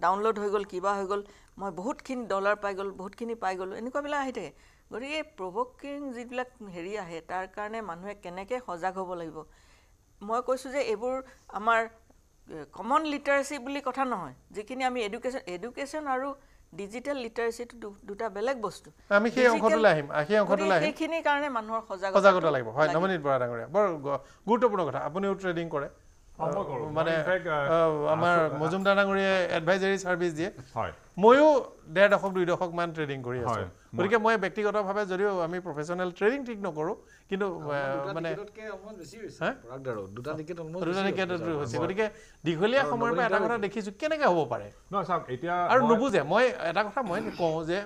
ডাউনলোড হৈ গ'ল কিবা হৈ গ'ল মই বহুতখিনি ডলাৰ পাই গ'লোঁ বহুতখিনি পাই গ'লোঁ এনেকুৱাবিলাক আহি থাকে গতিকে এই প্ৰভকিং যিবিলাক হেৰি আহে তাৰ কাৰণে মানুহে কেনেকৈ সজাগ হ'ব লাগিব মই কৈছোঁ যে এইবোৰ আমাৰ কমন লিটাৰেচি বুলি কথা নহয় যিখিনি আমি এডুকেশ্যন এডুকেশ্যন আৰু ডিজিটেল লিটাৰেচিটো দুটা বেলেগ বস্তু আমি সেই অংশটোলৈ আহিম সেই অংশটোলৈ আহিম সেইখিনিৰ কাৰণে মানুহৰ সজাগ সজাগতা লাগিব হয় নমনীত বৰা ডাঙৰীয়া বৰ গুৰুত্বপূৰ্ণ কথা আপুনিও ট্ৰেডিং কৰে মানে আমাৰ মজুমদাৰ ডাঙৰীয়া এডভাইজাৰী চাৰ্ভিচ দিয়ে ময়ো ডেৰ দশক দুই দশকমান ট্ৰেডিং কৰি আছোঁ গতিকে মই ব্যক্তিগতভাৱে যদিও আমি প্ৰফেচনেল ট্ৰেডিং ঠিক নকৰোঁ কিন্তু মানে দুটা টিকেটত হৈছে গতিকে দীঘলীয়া সময়ৰ পৰা এটা কথা দেখিছো কেনেকে হ'ব পাৰে আৰু নুবুজে মই এটা কথা মই কওঁ যে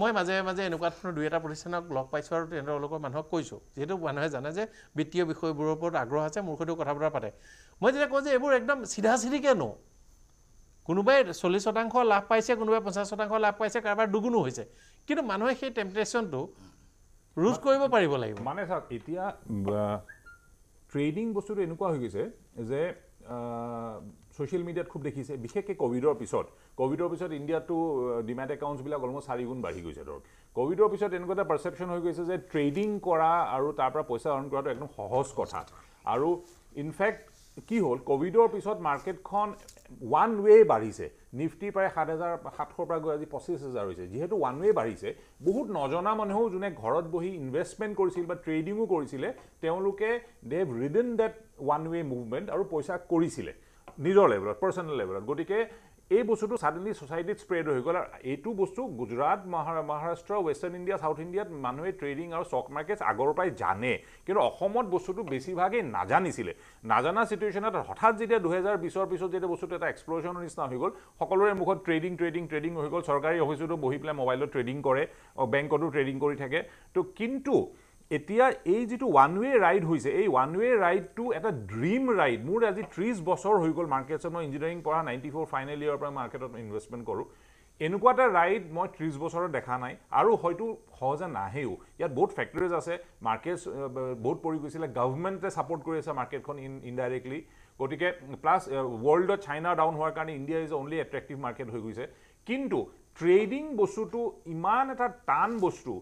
মই মাজে মাজে এনেকুৱা ধৰণৰ দুই এটা প্ৰতিষ্ঠানক লগ পাইছোঁ আৰু তেওঁলোকৰ মানুহক কৈছোঁ যিহেতু মানুহে জানে যে বিত্তীয় বিষয়বোৰৰ ওপৰত আগ্ৰহ আছে মোৰ সৈতেও কথা বতৰা পাতে মই যেতিয়া কওঁ যে এইবোৰ একদম চিধা চিধিকে নো কোনোবাই চল্লিছ শতাংশ লাভ পাইছে কোনোবাই পঞ্চাছ শতাংশ লাভ পাইছে কাৰোবাৰ দুগুণো হৈছে কিন্তু মানুহে সেই টেম্পটেশ্যনটো ৰোজ কৰিব পাৰিব লাগিব মানে চাওক এতিয়া ট্ৰেডিং বস্তুটো এনেকুৱা হৈ গৈছে যে ছ'চিয়েল মিডিয়াত খুব দেখিছে বিশেষকৈ ক'ভিডৰ পিছত ক'ভিডৰ পিছত ইণ্ডিয়াতো ডিমেট একাউণ্টছবিলাক অলমষ্ট চাৰিগুণ বাঢ়ি গৈছে ধৰক ক'ভিডৰ পিছত এনেকুৱা এটা পাৰ্চেপশ্যন হৈ গৈছে যে ট্ৰেডিং কৰা আৰু তাৰ পৰা পইচা আৰ্ণ কৰাটো একদম সহজ কথা আৰু ইনফেক্ট কি হ'ল ক'ভিডৰ পিছত মাৰ্কেটখন ওৱান ৱে বাঢ়িছে নিফটি প্ৰায় সাত হেজাৰ সাতশৰ পৰা গৈ আজি পঁচিছ হেজাৰ হৈছে যিহেতু ওৱান ৱে বাঢ়িছে বহুত নজনা মানুহেও যোনে ঘৰত বহি ইনভেষ্টমেণ্ট কৰিছিল বা ট্ৰেডিঙো কৰিছিলে তেওঁলোকে they have ridden that one way movement আৰু পইচা কৰিছিলে নিজৰ লেভেলত পাৰ্চনেল লেভেলত গতিকে এই বস্তুটো ছাডেনলি ছ'চাইটিত স্প্ৰেড হৈ গ'ল আৰু এইটো বস্তু Gujarat Maharashtra western India south ইণ্ডিয়াত মানুহে ট্ৰেডিং আৰু ষ্টক মাৰ্কেট আগৰ পৰাই জানে কিন্তু অসমত বস্তুটো বেছিভাগেই নাজানিছিলে নাজানা চিটুৱেশ্যনত হঠাৎ যেতিয়া দুহেজাৰ বিছৰ পিছত যেতিয়া বস্তুটো এটা এক্সপ্ল'ৰেশ্যনৰ নিচিনা হৈ গ'ল সকলোৰে মুখত ট্ৰেডিং ট্ৰেডিং ট্ৰেডিং হৈ গ'ল চৰকাৰী অফিচতো বহি পেলাই মোবাইলত ট্ৰেডিং কৰে বেংকতো ট্ৰেডিং কৰি থাকে তো কিন্তু এতিয়া এই যিটো ওৱান ৱে ৰাইড হৈছে এই ওৱান ৱে ৰাইডটো এটা ড্ৰিম ৰাইড মোৰ আজি ত্ৰিছ বছৰ হৈ গ'ল মাৰ্কেটছত মই ইঞ্জিনিয়াৰিং পঢ়া নাইণ্টি ফ'ৰ ফাইনেল ইয়াৰৰ পৰা মাৰ্কেটত ইনভেষ্টমেণ্ট কৰোঁ এনেকুৱা এটা ৰাইড মই ত্ৰিছ বছৰত দেখা নাই আৰু হয়তো সহজে নাহেও ইয়াত বহুত ফেক্টৰিজ আছে মাৰ্কেটছ বহুত পৰি গৈছিলে গভমেণ্টে ছাপৰ্ট কৰি আছে মাৰ্কেটখন ইন ইনডাইৰেক্টলি গতিকে প্লাছ ৱৰ্ল্ডত চাইনা ডাউন হোৱাৰ কাৰণে India is only attractive market হৈ গৈছে কিন্তু ট্ৰেডিং বস্তুটো ইমান এটা টান বস্তু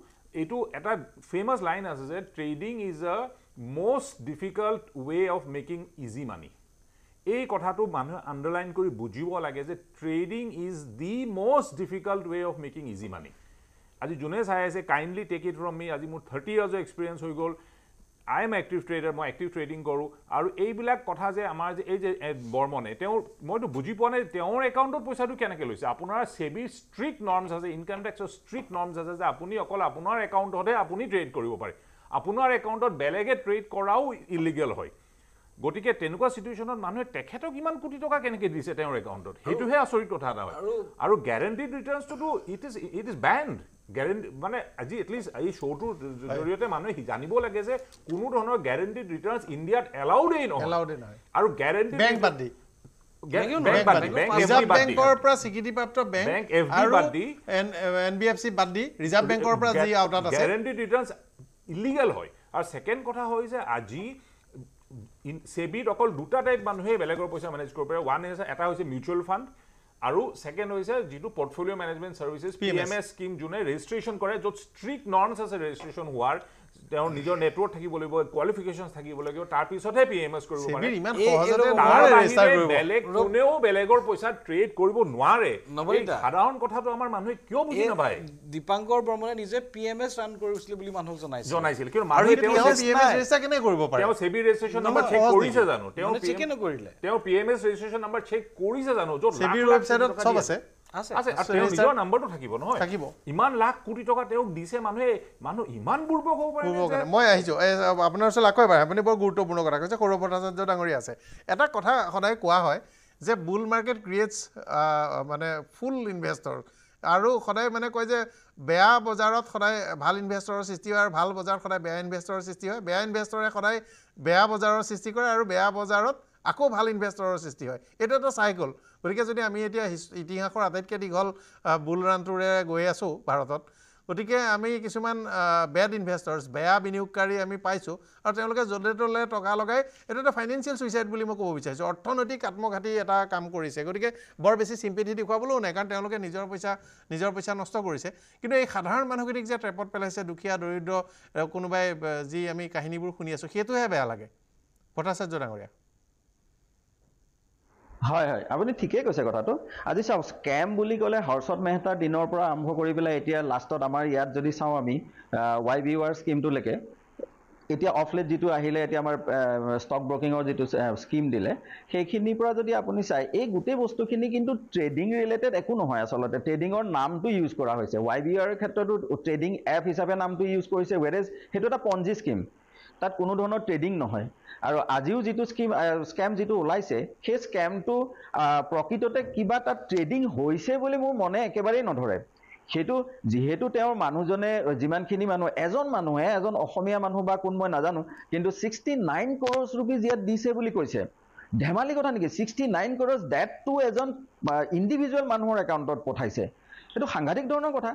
এইটো এটা ফেমাছ লাইন আছে যে trading is a most difficult way of making easy money এই কথাটো মানুহে আণ্ডাৰলাইন কৰি বুজিব লাগে যে trading is the most difficult way of making easy money আজি যোনে চাই আছে kindly take it from me আজি মোৰ থাৰ্টি ইয়াৰ্ছৰ এক্সপিৰিয়েঞ্চ হৈ গ'ল আই এম এক্টিভ ট্ৰেডাৰ মই এক্টিভ ট্ৰেডিং কৰোঁ আৰু এইবিলাক কথা যে আমাৰ যে এই যে বৰ্মনে তেওঁৰ মইতো বুজি পোৱা নাই তেওঁৰ একাউণ্টত পইচাটো কেনেকৈ লৈছে আপোনাৰ ছেবিৰ ষ্ট্ৰিক্ট নৰ্মছ আছে ইনকাম টেক্সৰ ষ্ট্ৰিক্ট নৰ্মছ আছে যে আপুনি অকল আপোনাৰ একাউণ্টতহে আপুনি ট্ৰেড কৰিব পাৰে আপোনাৰ একাউণ্টত বেলেগে ট্ৰেড কৰাও ইলিগেল হয় গতিকে তেনেকুৱা চিটুৱেশ্যনত মানুহে তেখেতক ইমান কোটি টকা কেনেকৈ দিছে তেওঁৰ একাউণ্টত সেইটোহে আচৰিত কথা এটা হয় আৰু গেৰেণ্টিড ৰিটাৰ্ণটোতো it is it is banned guarantee মানে আজি এটলিষ্ট এই শ্ব'টোৰ জৰিয়তে মানুহে জানিব লাগে যে কোনো ধৰণৰ গেৰেণ্টিড ৰিটাৰ্ণ ইণ্ডিয়াত এলাউডেই নহয় এলাউডেই নহয় আৰু গেৰেণ্টি বেংক বাদ দি এটা হৈছে মিউচুৱেল ফাণ্ড আৰু ছেকেণ্ড হৈছে যিটো portfolio' management services P M S scheme যোনে ৰেজিষ্ট্ৰেশ্যন কৰে য'ত ষ্ট্ৰিক্ট নৰ্মছ আছে ৰেজিষ্ট্ৰেশ্যন হোৱাৰ তেওঁৰ নিজৰ নেটৱৰ্ক থাকিব লাগিব কোৱালিফিকেশ্যন থাকিব লাগিব তাৰপিছতহে পি এম এছ কৰিব বেলেগ কোনেও বেলেগৰ পইচা ট্ৰেড কৰিব নোৱাৰে সাধাৰণ কথাটো আমাৰ মানুহে কিয় বুজি নাপায় দীপাংকৰ বৰ্মনে নিজে পি এম এছ ৰান কৰিছিল বুলি মানুহক জনাইছিল জনাইছিল কিন্তু মানুহে তেওঁ চেবি ৰেজিষ্ট্ৰেশ্যন নাম্বাৰ চেক কৰিছে জানো তেওঁ কৰিলে তেওঁ P M S registration number check কৰিছে জানো য'ত ৱেবছাইটত চব আছে মই আহিছো আপোনাৰ ওচৰত আকৌ এবাৰ আপুনি বৰ গুৰুত্বপূৰ্ণ কথা কৈছে সৌৰভ ভট্টাচাৰ্য ডাঙৰীয়া আছে এটা কথা সদায় কোৱা হয় যে বুল মাৰ্কেট ক্ৰিয়েটছ মানে ফুল ইনভেষ্টৰ আৰু সদায় মানে কয় যে বেয়া বজাৰত সদায় ভাল ইনভেষ্টৰৰ সৃষ্টি হয় আৰু ভাল বজাৰত সদায় বেয়া ইনভেষ্টৰৰ সৃষ্টি হয় বেয়া ইনভেষ্টৰে সদায় বেয়া বজাৰৰ সৃষ্টি কৰে আৰু বেয়া বজাৰত আকৌ ভাল ইনভেষ্টৰৰ সৃষ্টি হয় এইটো এটা চাইকল গতিকে যদি আমি এতিয়া ইতিহাসৰ আটাইতকৈ দীঘল বুল ৰাণটোৰে গৈ আছোঁ ভাৰতত গতিকে আমি কিছুমান বেড ইনভেষ্টৰ্ছ বেয়া বিনিয়োগকাৰী আমি পাইছোঁ আৰু তেওঁলোকে য'লে ত'লে টকা লগাই এইটো এটা ফাইনেন্সিয়েল চুইচাইড বুলি মই ক'ব বিচাৰিছোঁ অৰ্থনৈতিক আত্মঘাতী এটা কাম কৰিছে গতিকে বৰ বেছি চিম্পেথি দেখুৱাবলৈও নাই কাৰণ তেওঁলোকে নিজৰ পইচা নিজৰ পইচা নষ্ট কৰিছে কিন্তু এই সাধাৰণ মানুহখিনিক যে ট্ৰেপত পেলাইছে দুখীয়া দৰিদ্ৰ কোনোবাই যি আমি কাহিনীবোৰ শুনি আছোঁ সেইটোহে বেয়া লাগে ভট্টাচাৰ্য ডাঙৰীয়া হয় হয় আপুনি ঠিকেই কৈছে কথাটো আজি চাওক স্কেম বুলি ক'লে হৰ্ষদ মেহতাৰ দিনৰ পৰা আৰম্ভ কৰি পেলাই এতিয়া লাষ্টত আমাৰ ইয়াত যদি চাওঁ আমি ৱাই বি ৱাৰ স্কিমটোলৈকে এতিয়া অফলেট যিটো আহিলে এতিয়া আমাৰ ষ্টক ব্ৰকিঙৰ যিটো স্কিম দিলে সেইখিনিৰ পৰা যদি আপুনি চাই এই গোটেই বস্তুখিনি কিন্তু ট্ৰেডিং ৰিলেটেড একো নহয় আচলতে ট্ৰেডিঙৰ নামটো ইউজ কৰা হৈছে ৱাই বি আৰৰ ক্ষেত্ৰতো ট্ৰেডিং এপ হিচাপে নামটো ইউজ কৰিছে ৱেৰেজ সেইটো এটা পঞ্জী স্কিম তাত কোনো ধৰণৰ ট্ৰেডিং নহয় আৰু আজিও যিটো স্কিম স্কেম যিটো ওলাইছে সেই স্কেমটো প্ৰকৃততে কিবা তাত ট্ৰেডিং হৈছে বুলি মোৰ মনে একেবাৰেই নধৰে সেইটো যিহেতু তেওঁৰ মানুহজনে যিমানখিনি মানুহ এজন মানুহে এজন অসমীয়া মানুহ বা কোন মই নাজানো কিন্তু ছিক্সটি নাইন ক্ৰ'চ ৰুপিজ ইয়াত দিছে বুলি কৈছে ধেমালি কথা নেকি ছিক্সটি নাইন ক্ৰ'চ ডেটটো এজন ইণ্ডিভিজুৱেল মানুহৰ একাউণ্টত পঠাইছে সেইটো সাংঘাতিক ধৰণৰ কথা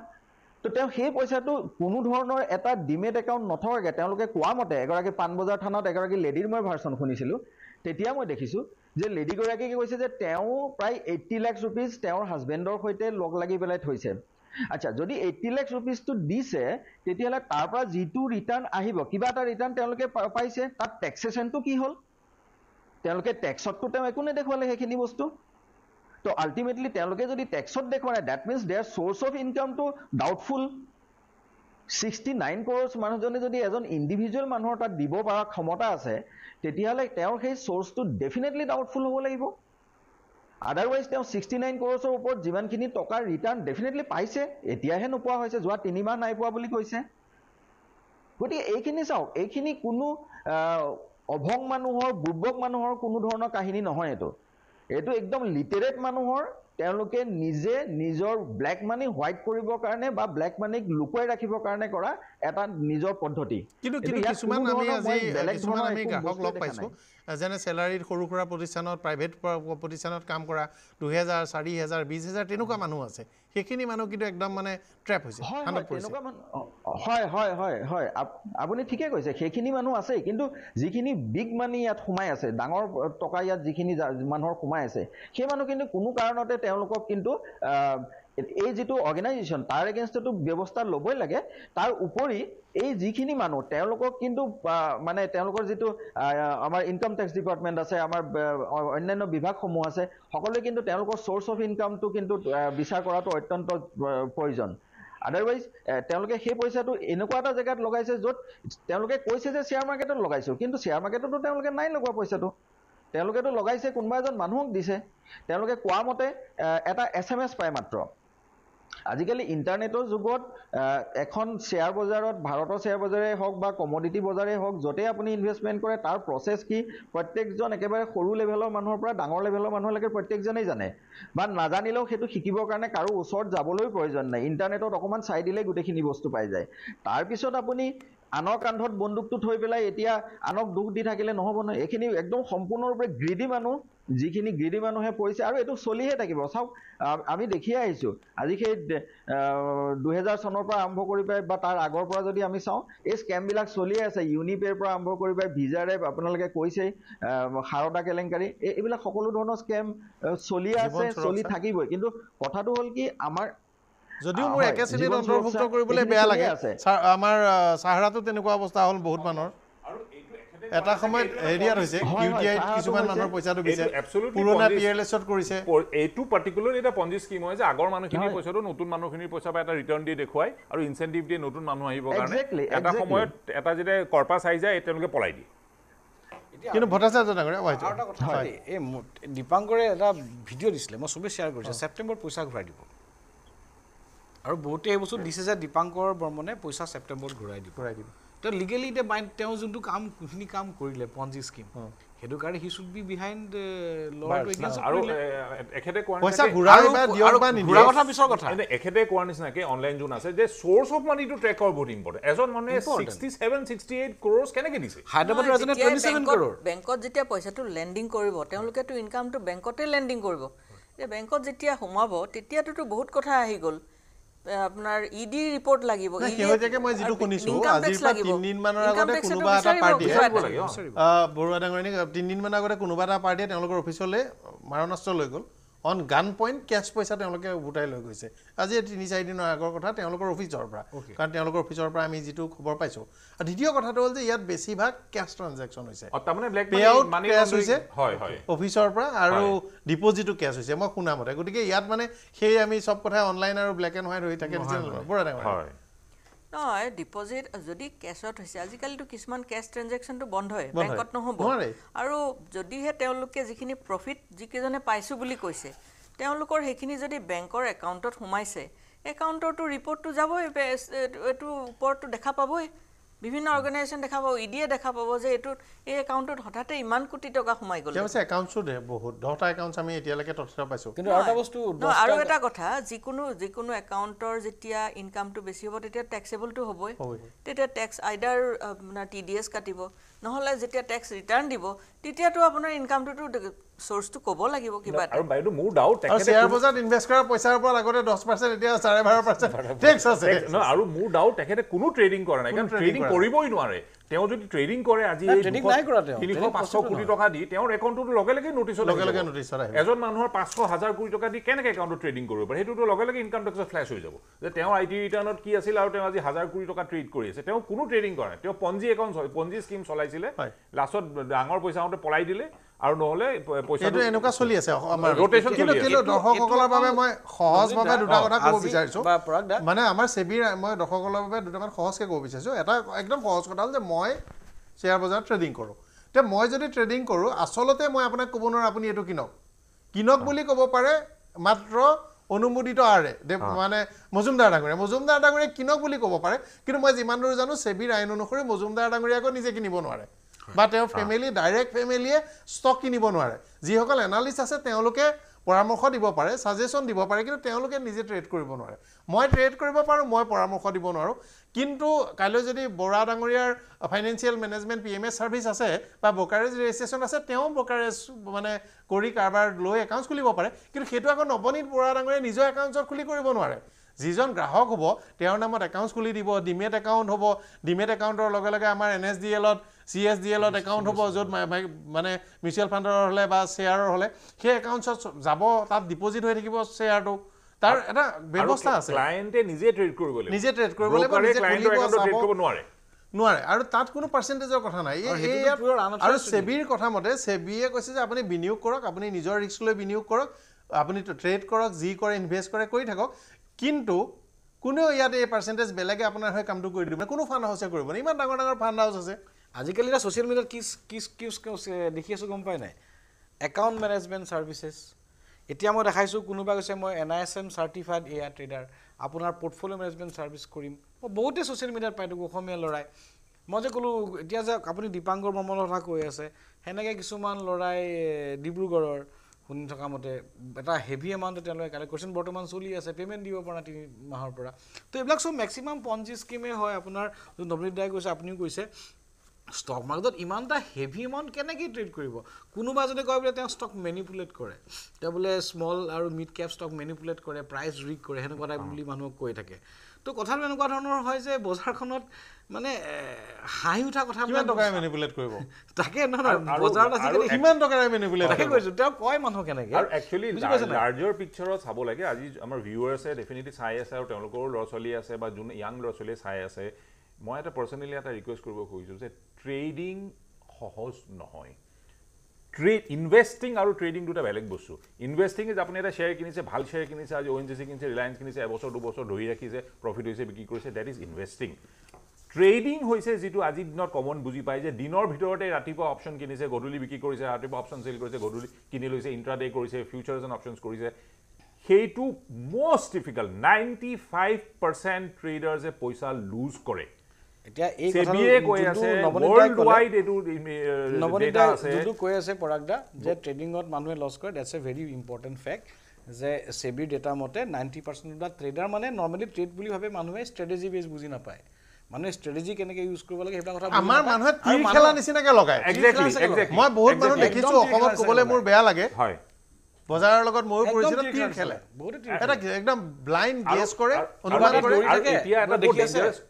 তো তেওঁ সেই পইচাটো কোনো ধৰণৰ এটা ডিমেট একাউণ্ট নথকাকৈ তেওঁলোকে কোৱা মতে এগৰাকী পাণবজাৰ থানত এগৰাকী লেডিৰ মই ভাৰ্চন শুনিছিলোঁ তেতিয়া মই দেখিছোঁ যে লেডিগৰাকীকে কৈছে যে তেওঁ প্ৰায় এইট্টি লাখ ৰুপিজ তেওঁৰ হাজবেণ্ডৰ সৈতে লগ লাগি পেলাই থৈছে আচ্ছা যদি এইট্টি লাখ ৰুপিজটো দিছে তেতিয়াহ'লে তাৰ পৰা যিটো ৰিটাৰ্ণ আহিব কিবা এটা ৰিটাৰ্ণ তেওঁলোকে পাইছে তাত টেক্সেশ্যনটো কি হ'ল তেওঁলোকে টেক্সতটো তেওঁ একো নেদেখুৱালে সেইখিনি বস্তু তো আলটিমেটলি তেওঁলোকে যদি টেক্সত দেখুৱাই নাই that means their source of ইনকামটো ডাউটফুল ছিক্সটি নাইন ক্ৰ'ৰ্চ মানুহজনে যদি এজন ইণ্ডিভিজুৱেল মানুহৰ তাত দিব পৰা ক্ষমতা আছে তেতিয়াহ'লে তেওঁৰ সেই চ'ৰ্চটো ডেফিনেটলি ডাউটফুল হ'ব লাগিব আদাৰৱাইজ তেওঁ ছিক্সটি নাইন ক্ৰ'ৰ্চৰ ওপৰত যিমানখিনি টকাৰ ৰিটাৰ্ণ ডেফিনেটলি পাইছে এতিয়াহে নোপোৱা হৈছে যোৱা তিনিমাহ নাই পোৱা বুলি কৈছে গতিকে এইখিনি চাওক এইখিনি কোনো অভং মানুহৰ বুৰ্বক মানুহৰ কোনো ধৰণৰ কাহিনী নহয় এইটো এইটো একদম লিটেৰেট মানুহৰ তেওঁলোকে নিজে নিজৰ ব্লেক মানি হোৱাইট কৰিবৰ কাৰণে বা ব্লেক মানিক লুকুৱাই ৰাখিবৰ কাৰণে কৰা এটা নিজৰ পদ্ধতি কিন্তু কিছুমান আমি আজি কিছুমান আমি গ্ৰাহক লগ পাইছোঁ যেনে চেলাৰীত সৰু সুৰা প্ৰতিষ্ঠানত প্ৰাইভেট প্ৰতিষ্ঠানত কাম কৰা দুহেজাৰ চাৰি হেজাৰ বিছ হেজাৰ তেনেকুৱা মানুহ আছে সেইখিনি মানুহ কিন্তু একদম মানে ট্ৰেপ হৈছে হয় হয় হয় হয় হয় আপুনি ঠিকে কৈছে সেইখিনি মানুহ আছে কিন্তু যিখিনি বিগ মানি ইয়াত সোমাই আছে ডাঙৰ টকা ইয়াত যিখিনি মানুহৰ সোমাই আছে সেই মানুহ কিন্তু কোনো কাৰণতে তেওঁলোকক কিন্তু এই যিটো অৰ্গেনাইজেশ্যন তাৰ এগেইনষ্টতো ব্যৱস্থা ল'বই লাগে তাৰ উপৰি এই যিখিনি মানুহ তেওঁলোকক কিন্তু মানে তেওঁলোকৰ যিটো আমাৰ ইনকাম টেক্স ডিপাৰ্টমেণ্ট আছে আমাৰ অন্যান্য বিভাগসমূহ আছে সকলোৱে কিন্তু তেওঁলোকৰ চ'ৰ্চ অফ ইনকামটো কিন্তু বিচাৰ কৰাটো অত্যন্ত প্ৰয়োজন আদাৰৱাইজ তেওঁলোকে সেই পইচাটো এনেকুৱা এটা জেগাত লগাইছে য'ত তেওঁলোকে কৈছে যে শ্বেয়াৰ মাৰ্কেটত লগাইছোঁ কিন্তু শ্বেয়াৰ মাৰ্কেটতো তেওঁলোকে নাই লগোৱা পইচাটো তেওঁলোকেতো লগাইছে কোনোবা এজন মানুহক দিছে তেওঁলোকে কোৱা মতে এটা এছ এম এছ পায় মাত্ৰ আজিকালি ইণ্টাৰনেটৰ যুগত এখন শ্বেয়াৰ বজাৰত ভাৰতৰ শ্বেয়াৰ বজাৰেই হওক বা কমডিটি বজাৰেই হওক য'তেই আপুনি ইনভেষ্টমেণ্ট কৰে তাৰ প্ৰচেছ কি প্ৰত্যেকজন একেবাৰে সৰু লেভেলৰ মানুহৰ পৰা ডাঙৰ লেভেলৰ মানুহলৈকে প্ৰত্যেকজনেই জানে বা নাজানিলেও সেইটো শিকিবৰ কাৰণে কাৰো ওচৰত যাবলৈও প্ৰয়োজন নাই ইণ্টাৰনেটত অকণমান চাই দিলেই গোটেইখিনি বস্তু পাই যায় তাৰপিছত আপুনি আনৰ কান্ধত বন্দুকটো থৈ পেলাই এতিয়া আনক দুখ দি থাকিলে নহ'ব নহয় এইখিনি একদম সম্পূৰ্ণৰূপে গ্ৰিডি মানুহ যিখিনি গ্ৰিডি মানুহে পৰিছে আৰু এইটো চলিহে থাকিব চাওক আমি দেখিয়ে আহিছোঁ আজি সেই দুহেজাৰ চনৰ পৰা আৰম্ভ কৰি পাই বা তাৰ আগৰ পৰা যদি আমি চাওঁ এই স্কেমবিলাক চলিয়ে আছে ইউনিপেৰ পৰা আৰম্ভ কৰি পাই ভিজাৰে আপোনালোকে কৈছেই সাৰদা কেলেংকাৰী এইবিলাক সকলো ধৰণৰ স্কেম চলিয়ে আছে চলি থাকিবই কিন্তু কথাটো হ'ল কি আমাৰ যদিও মোৰ একে শ্ৰেণীত অন্তৰ্ভুক্ত কৰিবলৈ বেয়া লাগে আমাৰ চাহাৰাটো তেনেকুৱা অৱস্থা হ'ল বহুত মানুহৰ এটা সময়ত হেৰিয়াত হৈছে ইউ টি আইত কিছুমান মানুহৰ পইচাটো দিছে পুৰণা পি এল এছত কৰিছে এইটো পাৰ্টিকুলাৰ এটা পঞ্জি স্কিম হয় যে আগৰ মানুহখিনিৰ পইচাটো নতুন মানুহখিনিৰ পইচা পৰা এটা ৰিটাৰ্ণ দি দেখুৱাই আৰু ইনচেনটিভ দিয়ে নতুন মানুহ আহিবৰ কাৰণে এটা সময়ত এটা যেতিয়া কৰ্পাছ আহি যায় তেওঁলোকে পলাই দিয়ে কিন্তু ভট্টাচাৰ্য এই দীপাংকৰে এটা ভিডিঅ' দিছিলে মই চবেই শ্বেয়াৰ কৰিছোঁ ছেপ্টেম্বৰ পইচা ঘূৰাই দিব আৰু বহুতে এইবছৰ দিছে যে দীপাংকৰ বৰ্মনে পইচা ছেপ্টেম্বৰত ঘূৰাই দিব ঘূৰাই দিব তেওঁ লিগেলি এতিয়া বাইণ্ড তেওঁ যোনটো কাম কোনখিনি কাম কৰিলে পঞ্জী স্কিম সেইটো কাৰণে হি শুড বি বিহাইণ্ড এখেতে কোৱাৰ নিচিনাকে অনলাইন যোন আছে যে চ'ৰ্চ অফ মানিটো ট্ৰেকৰ বহুত ইম্পৰ্টেণ্ট এজন মানুহে sixty seven sixty eight crore কেনেকৈ দিছে হায়দৰাবাদৰ বেংকত যেতিয়া পইচাটো লেণ্ডিং কৰিব তেওঁলোকেতো ইনকামটো বেংকতে লেণ্ডিং কৰিব যে বেংকত যেতিয়া সোমাব তেতিয়াতোতো বহুত কথা আহি গ'ল আপোনাৰ ই ডি ৰিপৰ্ট লাগিব e মই যেটো শুনিছো আজিৰ পৰা তিন আগতে কোনোবা এটা পাৰ্টিয়ে বৰুৱা ডাঙৰিনী তিন আগতে কোনোবা এটা পাৰ্টিয়ে তেওঁলোকৰ অফিচলৈ মাৰণাস্ত্ৰ লৈ গ'ল অন গান পইণ্ট কেছ পইচা তেওঁলোকে উভতাই লৈ গৈছে আজি তিনি চাৰিদিনৰ আগৰ কথা তেওঁলোকৰ অফিচৰ পৰা কাৰণ তেওঁলোকৰ অফিচৰ পৰা আমি যিটো খবৰ পাইছোঁ আৰু দ্বিতীয় কথাটো হ'ল যে ইয়াত বেছিভাগ কেছ ট্ৰানজেকশ্যন হৈছে অফিচৰ পৰা আৰু ডিপজিটো কেছ হৈছে মই শুনামতে গতিকে ইয়াত মানে সেই আমি চব কথাই অনলাইন আৰু ব্লেক এণ্ড হোৱাইট হৈ থাকে বৰ ডাঙৰ নহয় ডিপজিট যদি কেছত হৈছে আজিকালিতো কিছুমান কেছ ট্ৰেঞ্জেকশ্যনটো হয় বেংকত নহ'ব আৰু যদিহে তেওঁলোকে যিখিনি প্ৰফিট যিকেইজনে পাইছোঁ বুলি কৈছে তেওঁলোকৰ সেইখিনি যদি বেংকৰ একাউণ্টত সোমাইছে একাউণ্টৰটো ৰিপৰ্টটো যাবই এইটো ওপৰতটো দেখা পাবই বিভিন্ন অৰ্গেনাইজেশ্যন দেখা পাব ইডিয়ে e দেখা পাব যে এইটো এই একাউণ্টত হঠাতে ইমান কোটি টকা সোমাই গ'ল একাউণ্টছো বহুত দহটা একাউণ্টছ আমি এতিয়ালৈকে তথ্য পাইছোঁ কিন্তু আৰু এটা কথা যিকোনো যিকোনো একাউণ্টৰ যেতিয়া ইনকামটো বেছি হ'ব তেতিয়া টেক্সেবলটো হ'বই তেতিয়া টেক্স আইডাৰ মানে টি ডি এছ কাটিব নহলে যেতিয়া টেক্স ৰিটাৰ্ণ দিব তেতিয়াতো আপোনাৰ ইনকামটোতো চৰ্চটো ক'ব লাগিব কিবা আৰু বাইদেউ মোৰ ডাউট তেখেতে শ্বেয়াৰ বজাৰত ইনভেষ্ট কৰা পইচাৰ পৰা আগতে দহ পাৰ্চেণ্ট এতিয়া চাৰে বাৰ পাৰ্চেণ্ট টেক্স আছে আৰু মোৰ ডাউট তেখেতে কোনো ট্ৰেডিং কৰা নাই কাৰণ ট্ৰেডিং কৰিবই নোৱাৰে তেওঁ যদি ট্ৰেডিং কৰে আজি তিনিশ পাঁচশ কোটি টকা দি তেওঁৰ একাউণ্টটো লগে লগে নটিছ লগে লগে নটিছ এজন মানুহৰ পাঁচশ হাজাৰ কোটি টকা দি কেনেকৈ একাউণ্টটো ট্ৰেডিং কৰিব পাৰে সেইটোতো লগে লগে ইনকাম টেক্সত ফ্লেছ হৈ যাব যে তেওঁ আই টি ৰিটাৰ্ণত কি আছিল আৰু তেওঁ আজি হাজাৰ কোটি টকা ট্ৰেড কৰি আছে তেওঁ কোনো ট্ৰেডিং কৰা নাই তেওঁ পঞ্জী একাউণ্ট পঞ্জী স্কিম চলাইছিলে লাষ্টত ডাঙৰ পইচা আহোঁতে পলাই দিলে আৰু নহলে পইচাটো এনেকুৱা চলি আছে ৰোটেচন কিন্তু কিন্তু দৰ্শকসকলৰ বাবে মই সহজভাৱে দুটা কথা ক'ব বিচাৰিছোঁ মানে আমাৰ ছেবিৰ মই দৰ্শকসকলৰ বাবে দুটামান সহজকৈ ক'ব বিচাৰিছোঁ এটা একদম সহজ কথা হ'ল যে মই শ্বেয়াৰ বজাৰত ট্ৰেডিং কৰোঁ এতিয়া মই যদি ট্ৰেডিং কৰোঁ আচলতে মই আপোনাক ক'ব নোৱাৰোঁ আপুনি এইটো কিনক কিনক বুলি ক'ব পাৰে মাত্ৰ অনুমোদিত আৰে দে মানে মজুমদাৰ ডাঙৰীয়া মজুমদাৰ ডাঙৰীয়া কিনক বুলি ক'ব পাৰে কিন্তু মই যিমান দূৰ জানো ছেবিৰ আইন অনুসৰি মজুমদাৰ ডাঙৰীয়াকৈ নিজে কিনিব নোৱাৰে বা তেওঁ ফেমিলি ডাইৰেক্ট ফেমিলিয়ে ষ্টক কিনিব নোৱাৰে যিসকল এনালিষ্ট আছে তেওঁলোকে পৰামৰ্শ দিব পাৰে ছাজেশ্যন দিব পাৰে কিন্তু তেওঁলোকে নিজে ট্ৰেড কৰিব নোৱাৰে মই ট্ৰেড কৰিব পাৰোঁ মই পৰামৰ্শ দিব নোৱাৰোঁ কিন্তু কাইলৈ যদি বৰা ডাঙৰীয়াৰ financial management P M S service আছে বা ব্ৰ'কাৰেজ ৰেজিষ্ট্ৰেশ্যন আছে তেওঁ ব্ৰ'কাৰেজ মানে কৰি কাৰোবাৰ লৈ একাউণ্টছ খুলিব পাৰে কিন্তু সেইটো আকৌ নৱনীত বৰা ডাঙৰীয়াই নিজৰ একাউণ্টছত খুলি কৰিব নোৱাৰে যিজন গ্ৰাহক হ'ব তেওঁৰ নামত একাউণ্ট খুলি দিব ডিমেট একাউণ্ট হ'ব ডিমেট একাউণ্টৰ লগে লগে আমাৰ এন এছ ডি এলত চি এছ ডি এলত একাউণ্ট হ'ব য'ত মানে মিউচুৱেল ফাণ্ডৰ হ'লে বা শ্বেয়াৰৰ হ'লে সেই একাউণ্টছত যাব তাত ডিপ'জিট হৈ থাকিব শ্বেয়াৰটো তাৰ এটা ব্যৱস্থা আছে ক্লায়েণ্টে নিজে ট্ৰেড কৰিব লাগিব নিজে ট্ৰেড কৰিব লাগিব নোৱাৰে নোৱাৰে আৰু তাত কোনো পাৰ্চেণ্টেজৰ কথা নাই আৰু ছেবিৰ কথা মতে ছেবিয়ে কৈছে যে আপুনি বিনিয়োগ কৰক আপুনি নিজৰ ৰিস্ক লৈ বিনিয়োগ কৰক আপুনি ট্ৰেড কৰক যি কৰে ইনভেষ্ট কৰে কৰি থাকক কিন্তু কোনেও ইয়াত এই পাৰ্চেণ্টেজ বেলেগে আপোনাৰ হৈ কামটো কৰি দিব কোনো ফাণ্ড হাউছে কৰিব ইমান ডাঙৰ ডাঙৰ ফাণ্ড হাউচ আছে আজিকালি এতিয়া ছ'চিয়েল মিডিয়াত কি কি কি দেখি আছোঁ গম পাই নাই একাউণ্ট মেনেজমেণ্ট চাৰ্ভিচেছ এতিয়া মই দেখাইছোঁ কোনোবা কৈছে মই N I S M certified A R trader আপোনাৰ পৰ্টফলিঅ' মেনেজমেণ্ট ছাৰ্ভিচ কৰিম মই বহুতেই ছ'চিয়েল মিডিয়াত পাই থাকোঁ অসমীয়া ল'ৰাই মই যে ক'লোঁ এতিয়া যে আপুনি দীপাংকৰ মৰ্মৰ কথা কৈ আছে সেনেকৈ কিছুমান ল'ৰাই ডিব্ৰুগড়ৰ শুনি থকা মতে এটা হেভি এমাউণ্টত তেওঁলোকে কালেক্ট কৰিছিল বৰ্তমান চলি আছে পে'মেণ্ট দিব পৰা তিনি মাহৰ পৰা তো এইবিলাক চব মেক্সিমাম পঞ্জি স্কিমেই হয় আপোনাৰ নবনীত দাই কৈছে আপুনিও কৈছে ষ্টক মাৰ্কেটত ইমান এটা হেভি এমাউণ্ট কেনেকৈ ট্ৰেড কৰিব কোনোবা যদি কয় বোলে তেওঁ ষ্টক মেনিপুলেট কৰে তেওঁ বোলে স্মল আৰু মিড কেপ ষ্টক মেনিপুলেট কৰে প্ৰাইজ ৰিক কৰে সেনেকুৱা টাইপ বুলি মানুহক কৈ থাকে তো কথাটো এনেকুৱা ধৰণৰ হয় যে বজাৰখনত মানে হাঁহি উঠা কথা কিমান টকাৰে মেনিপুলেট কৰিব তাকে নহয় বজাৰত আজিকালি সিমান টকাৰে মেনিপুলেট তাকে কৈছোঁ তেওঁ কয় মানুহ কেনেকৈ আৰু একচুৱেলি লাৰ্জৰ পিকচাৰত চাব লাগে আজি আমাৰ ভিউৱাৰ্ছে ডেফিনেটলি চাই আছে আৰু তেওঁলোকৰো ল'ৰা ছোৱালী আছে বা যোন য়াং ল'ৰা ছোৱালীয়ে চাই আছে মই এটা পাৰ্চনেলি এটা ৰিকুৱেষ্ট কৰিব খুজিছোঁ যে ট্ৰেডিং সহজ নহয় ট্ৰেড ইনভেষ্টিং আৰু ট্ৰেডিং দুটা বেলেগ বস্তু ইনভেষ্টিং ইজ আপুনি এটা শ্বেয়াৰ কিনিছে ভাল শ্বেয়াৰ কিনিছে আজি অ' এন জি চি কিনিছে ৰিলায়েঞ্চ কিনিছে এবছৰ দুবছৰ ধৰি ৰাখিছে প্ৰফিট হৈছে বিক্ৰী কৰিছে ডেট ইজ ইনভেষ্টিং ট্ৰেডিং হৈছে যিটো আজিৰ দিনত কমন বুজি পায় যে দিনৰ ভিতৰতে ৰাতিপুৱা অপশ্যন কিনিছে গধূলি বিক্ৰী কৰিছে ৰাতিপুৱা অপশ্যন চেল কৰিছে গধূলি কিনি লৈছে ইণ্টাৰডে কৰিছে ফিউচাৰ্ছ এণ্ড অপশ্যনছ কৰিছে সেইটো most difficult ninety five percent trader যে পইচা লুজ কৰে মানুহে লছ কৰে that's a very important fact যে ছেবিৰ ডেটা মতে ninety percent of the trader মানে নৰ্মেলি ট্ৰেড বুলি ভাবে মানুহে ষ্ট্ৰেটেজি বেছ বুজি নাপায় মানুহে ষ্ট্ৰেটেজি কেনেকৈ ইউজ কৰিব লাগে সেইবিলাক কথা আমাৰ মানুহে তিৰ খেলা নিচিনাকৈ লগায় মই বহুত মানুহ দেখিছোঁ অসমত ক'বলৈ মোৰ বেয়া লাগে হয় বজাৰৰ লগত ময়ো কৰিছিলোঁ তীৰ খেলে এটা একদম ব্লাইণ্ড গেছ কৰে অনুমান কৰে থাকে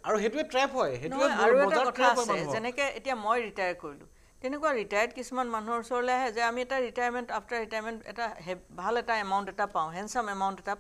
আৰু সেইটোৱে ট্ৰেপ হয় সেইটোৱে যেনেকে এতিয়া মই ৰিটায়াৰ কৰিলোঁ তেনেকুৱা ৰিটায়াৰ্ড কিছুমান মানুহৰ ওচৰলৈ আহে যে আমি এটা ৰিটায়াৰমেণ্ট আফটাৰ ৰিটায়াৰমেণ্ট এটা ভাল এটা এমাউণ্ট এটা পাওঁ হেণ্ডচাম এমাউণ্ট এটা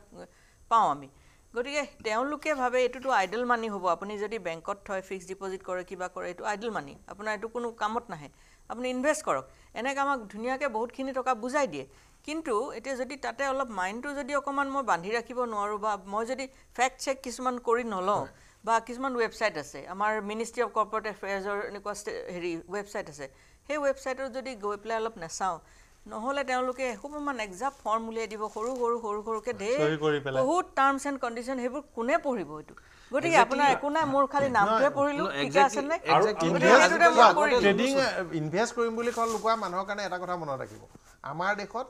পাওঁ আমি গতিকে তেওঁলোকে ভাবে এইটোতো আইডেল মানি হ'ব আপুনি যদি বেংকত থয় ফিক্স ডিপ'জিট কৰে কিবা কৰে এইটো আইডেল মানি আপোনাৰ এইটো কোনো কামত নাহে আপুনি ইনভেষ্ট কৰক এনেকৈ আমাক ধুনীয়াকৈ বহুতখিনি টকা বুজাই দিয়ে কিন্তু এতিয়া যদি তাতে অলপ মাইণ্ডটো যদি অকণমান মই বান্ধি ৰাখিব নোৱাৰোঁ বা মই যদি ফেক্ট চেক কিছুমান কৰি নলওঁ বা কিছুমান ৱেবছাইট আছে আমাৰ মিনিষ্ট্ৰি অফ কৰ্পৰেট এফেয়াৰ্ছৰ এনেকুৱা হেৰি ৱেবছাইট আছে সেই ৱেবছাইটত যদি গৈ পেলাই অলপ নেচাওঁ নহ'লে তেওঁলোকে এসোপামান এক্সাক্ট ফৰ্ম উলিয়াই দিব সৰু সৰু সৰু সৰুকৈ ধেৰ বহুত টাৰ্মছ এণ্ড কণ্ডিশ্যন সেইবোৰ কোনে পঢ়িব এইটো গতিকে আপোনাৰ একো নাই মোৰ খালী নামটোহে পঢ়িলোঁ ইনভেষ্ট কৰিম বুলি কোৱা মানুহৰ কাৰণে এটা কথা মনত ৰাখিব আমাৰ দেশত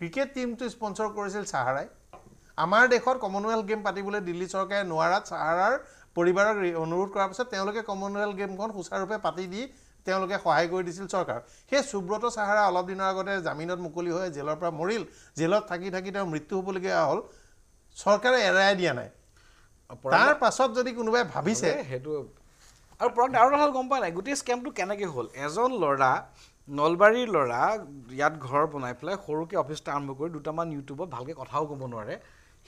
ক্ৰিকেট টীমটো স্পনচৰ কৰিছিল চাহাৰাই আমাৰ দেশত কমনৱেলথ গেম পাতিবলৈ দিল্লী চৰকাৰে নোৱাৰাত চাহাৰাৰ পৰিবাৰক অনুৰোধ কৰাৰ পাছত তেওঁলোকে কমনৱেলথ গেমখন সুচাৰুৰূপে পাতি দি তেওঁলোকে সহায় কৰি দিছিল চৰকাৰ সেই সুব্ৰত চাহাৰা অলপ দিনৰ আগতে জামিনত মুকলি হৈ জেলৰ পৰা মৰিল জেলত থাকি থাকি তেওঁ মৃত্যু হ'বলগীয়া হ'ল চৰকাৰে এৰাই দিয়া নাই তাৰ পাছত যদি কোনোবাই ভাবিছে সেইটো আৰু পৰাগ আৰু এটা হ'ল গম পোৱা নাই গোটেই স্কেমটো কেনেকৈ হ'ল এজন ল'ৰা নলবাৰীৰ ল'ৰা ইয়াত ঘৰ বনাই পেলাই সৰুকৈ অফিচ এটা আৰম্ভ কৰি দুটামান ইউটিউবত ভালকৈ কথাও ক'ব নোৱাৰে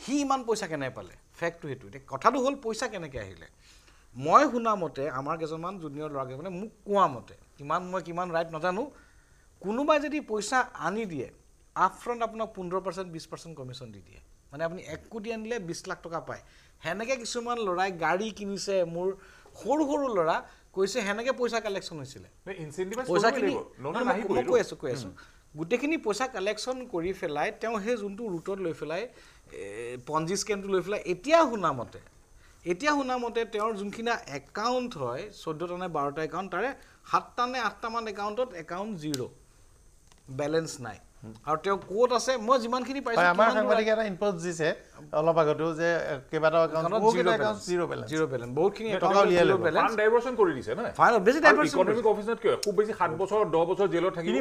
সি ইমান পইচা কেনে পালে ফেক্টটো সেইটো এতিয়া কথাটো হ'ল পইচা কেনেকৈ আহিলে মই শুনা মতে আমাৰ কেইজনমান জুনিয়ৰ ল'ৰা কেইজনে মোক কোৱা মতে কিমান মই কিমান ৰাইট নাজানো কোনোবাই যদি পইচা আনি দিয়ে ফ্ৰণ্ট আপোনাক পোন্ধৰ পাৰ্চেণ্ট বিছ পাৰ্চেণ্ট কমিশ্যন দি দিয়ে মানে আপুনি এক কোটি আনিলে বিছ লাখ টকা পায় সেনেকৈ কিছুমান ল'ৰাই গাড়ী কিনিছে মোৰ সৰু সৰু ল'ৰা কৈছে সেনেকে পইচা কালেকশ্যন হৈছিলে কৈ আছো গোটেইখিনি পইচা কালেকশ্যন কৰি পেলাই তেওঁ সেই যোনটো ৰুটত লৈ পেলাই পঞ্জী স্কেমটো লৈ পেলাই এতিয়া শুনা মতে এতিয়া শুনা মতে তেওঁৰ যোনখিনি একাউণ্ট হয় চৈধ্যটা নে বাৰটা একাউণ্ট তাৰে সাতটা নে আঠটামান একাউণ্টত একাউণ্ট জিৰ' বেলেঞ্চ নাই আৰু তেওঁ ক'ত আছে মই যিমানখিনি পাইছোঁ আমাৰ সাংবাদিকে দিছে অলপ আগতেও যে কেইবাটাও বহুতখিনি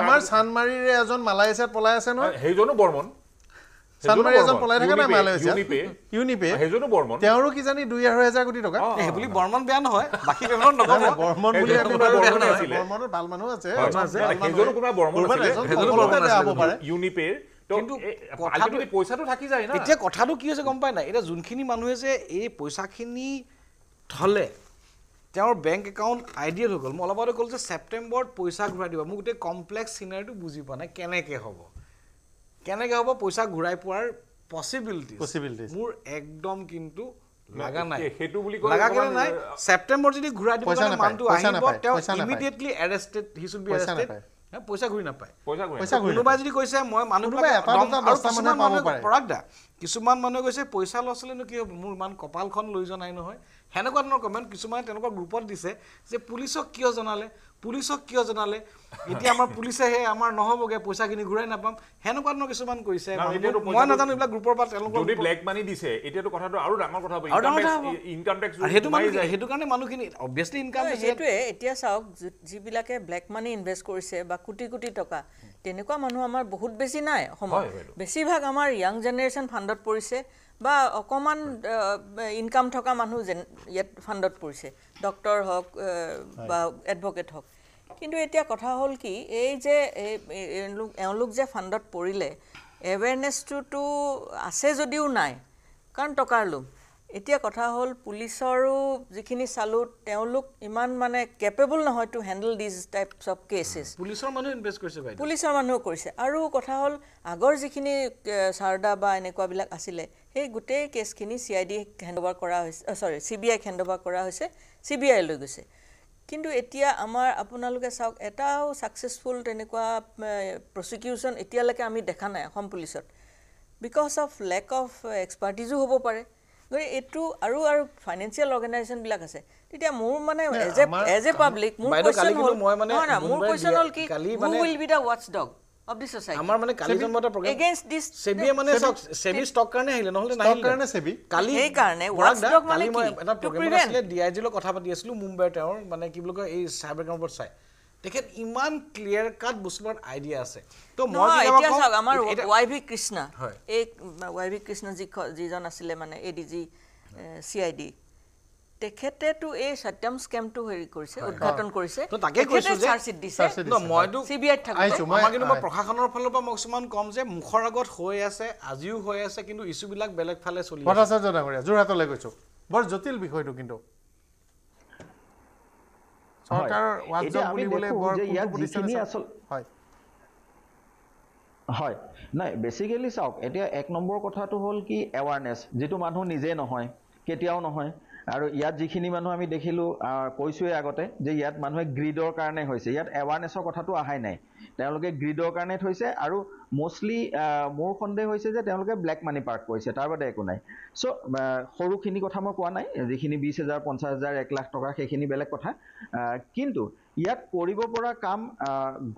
আমাৰ চানমাৰীৰে এজন মালাইছিয়াত পলাই আছে নহয় সেইজনো বৰ্মন কথাটো কি হৈছে গম পাই নাই এতিয়া যোনখিনি মানুহে যে এই পইচাখিনি থলে তেওঁৰ বেংক একাউণ্ট আইডিয়েল গ'ল মই অলপতে ক'লো যে ছেপ্টেম্বৰত পইচা ঘূৰাই দিব মোক গোটেই কমপ্লেক্স চিনাৰীটো বুজি পোৱা নাই কেনেকে হ'ব কেনেকৈ হ'ব পইচা ঘূৰাই পোৱাৰ পচিবিলিটি পচিবিলিটি মোৰ একদম কিন্তু লাগা নাই সেইটো বুলি লাগা নাই ছেপ্টেম্বৰ যদি ঘূৰাই দিব কাৰণে মানুহটো আহিব তেওঁ immediately arrested he should be arrested পইচা ঘূৰি নাপায় কোনোবাই যদি কৈছে মই মানুহ পৰাগদা কিছুমান মানুহে কৈছে পইচা লছ হ'লেনো কি হ'ব মোৰ ইমান কপালখন লৈ যোৱা নাই নহয় সেনেকুৱা ধৰণৰ কমেণ্ট কিছুমানে তেনেকুৱা গ্ৰুপত দিছে যে পুলিচক কিয় জনালে পুলিচক কিয় জনালে এতিয়া আমাৰ পুলিচেহে আমাৰ নহবগে পইচাখিনি ঘূৰাই নাপাম সেনেকুৱা ধৰণৰ কিছুমান কৈছে মই নাজানো এইবিলাক গ্ৰুপৰ পৰা তেওঁলোকৰ ব্লেক মানি দিছে এতিয়াতো কথাটো আৰু ডাঙৰ কথা আৰু ডাঙৰ কথা ইনকাম টেক্স সেইটো মানে সেইটো কাৰণে মানুহখিনি অভিয়াছলি ইনকাম সেইটোৱে এতিয়া চাওক যিবিলাকে ব্লেক মানি ইনভেষ্ট কৰিছে বা কোটি কোটি টকা তেনেকুৱা মানুহ আমাৰ বহুত বেছি নাই অসমত বেছিভাগ আমাৰ ইয়াং জেনেৰেশ্যন ফাণ্ডত পৰিছে বা অকণমান ইনকাম থকা মানুহ যেন ইয়াত ফাণ্ডত পৰিছে ডক্টৰ হওক বা এডভকেট হওক কিন্তু এতিয়া কথা হ'ল কি এই যে এই এওঁলোক যে ফাণ্ডত পৰিলে এৱেৰনেছটোতো আছে যদিও নাই কাৰণ টকাৰ লোভ এতিয়া কথা হ'ল পুলিচৰো যিখিনি চালোঁ তেওঁলোক ইমান মানে কেপেবল নহয় to handle these types of cases পুলিচৰ মানুহ ইনভেষ্ট কৰিছে পুলিচৰ মানুহেও কৰিছে আৰু কথা হ'ল আগৰ যিখিনি চাৰ্দা বা এনেকুৱাবিলাক আছিলে সেই গোটেই কেছখিনি চি আই ডি হেণ্ডঅভাৰ কৰা হৈছে চৰি চি বি আইক হেণ্ডঅভাৰ কৰা হৈছে চি বি আইলৈ গৈছে কিন্তু এতিয়া আমাৰ আপোনালোকে চাওক এটাও ছাকচেছফুল তেনেকুৱা প্ৰচিকিউশ্যন এতিয়ালৈকে আমি দেখা নাই অসম পুলিচত বিকজ অফ লেক অফ এক্সপাৰ্টিজো হ'ব পাৰে গতিকে এইটো আৰু আৰু ফাইনেন্সিয়েল অৰ্গেনাইজেশ্যনবিলাক আছে তেতিয়া মোৰ মানে as a as a public মোৰ কুৱেশ্যন হ'ল কি who will be the watchdog মুম্বাইৰ তেওঁৰ মানে কি বুলি কয় এই চাইবাৰ ক্ৰাইমৰ ওপৰত চাই তেখেত ইমান ক্লিয়াৰ কাট মুছলিমৰ আইডিয়া আছে তো মই এতিয়া চাওক আমাৰ ৱাই ভি কৃষ্ণা এই ৱাই ভি কৃষ্ণা যিজন আছিলে মানে A D G C I D তেখেতেতো এই সত্যম স্কেমটো হেৰি কৰিছে উদঘাটন কৰিছে প্ৰশাসনৰ ফালৰ পৰা মই কিছুমান কম যে মুখৰ আগত হৈ আছে আজিও হৈ আছে কিন্তু ইছুবিলাক বেলেগ ফালে চলি আছে যোৰহাটলৈ গৈছো বৰ জটিল বিষয়টো কিন্তু হয় নাই বেচিকেলি চাওক এতিয়া এক নম্বৰ কথাটো হ'ল কি এৱাৰনেচ যিটো মানুহ নিজে নহয় কেতিয়াও নহয় আৰু ইয়াত যিখিনি মানুহ আমি দেখিলোঁ কৈছোৱেই আগতে যে ইয়াত মানুহে গ্ৰীডৰ কাৰণে হৈছে ইয়াত এৱাৰনেছৰ কথাটো অহাই নাই তেওঁলোকে গ্ৰীডৰ কাৰণে থৈছে আৰু মষ্টলি মোৰ সন্দেহ হৈছে যে তেওঁলোকে ব্লেক মানি পাৰ্ক কৰিছে তাৰ বাদে একো নাই চ' সৰুখিনি কথা মই কোৱা নাই যিখিনি বিছ হেজাৰ পঞ্চাছ হেজাৰ এক লাখ টকা সেইখিনি বেলেগ কথা কিন্তু ইয়াত কৰিব পৰা কাম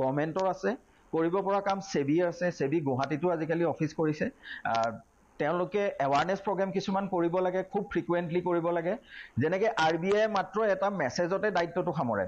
গভমেণ্টৰ আছে কৰিব পৰা কাম ছেবি আছে ছেবি গুৱাহাটীতো আজিকালি অফিচ কৰিছে তেওঁলোকে এৱাৰনেছ প্ৰগ্ৰেম কিছুমান কৰিব লাগে খুব ফ্ৰিকুৱেণ্টলি কৰিব লাগে যেনেকৈ আৰ বি আই মাত্ৰ এটা মেছেজতে দায়িত্বটো সামৰে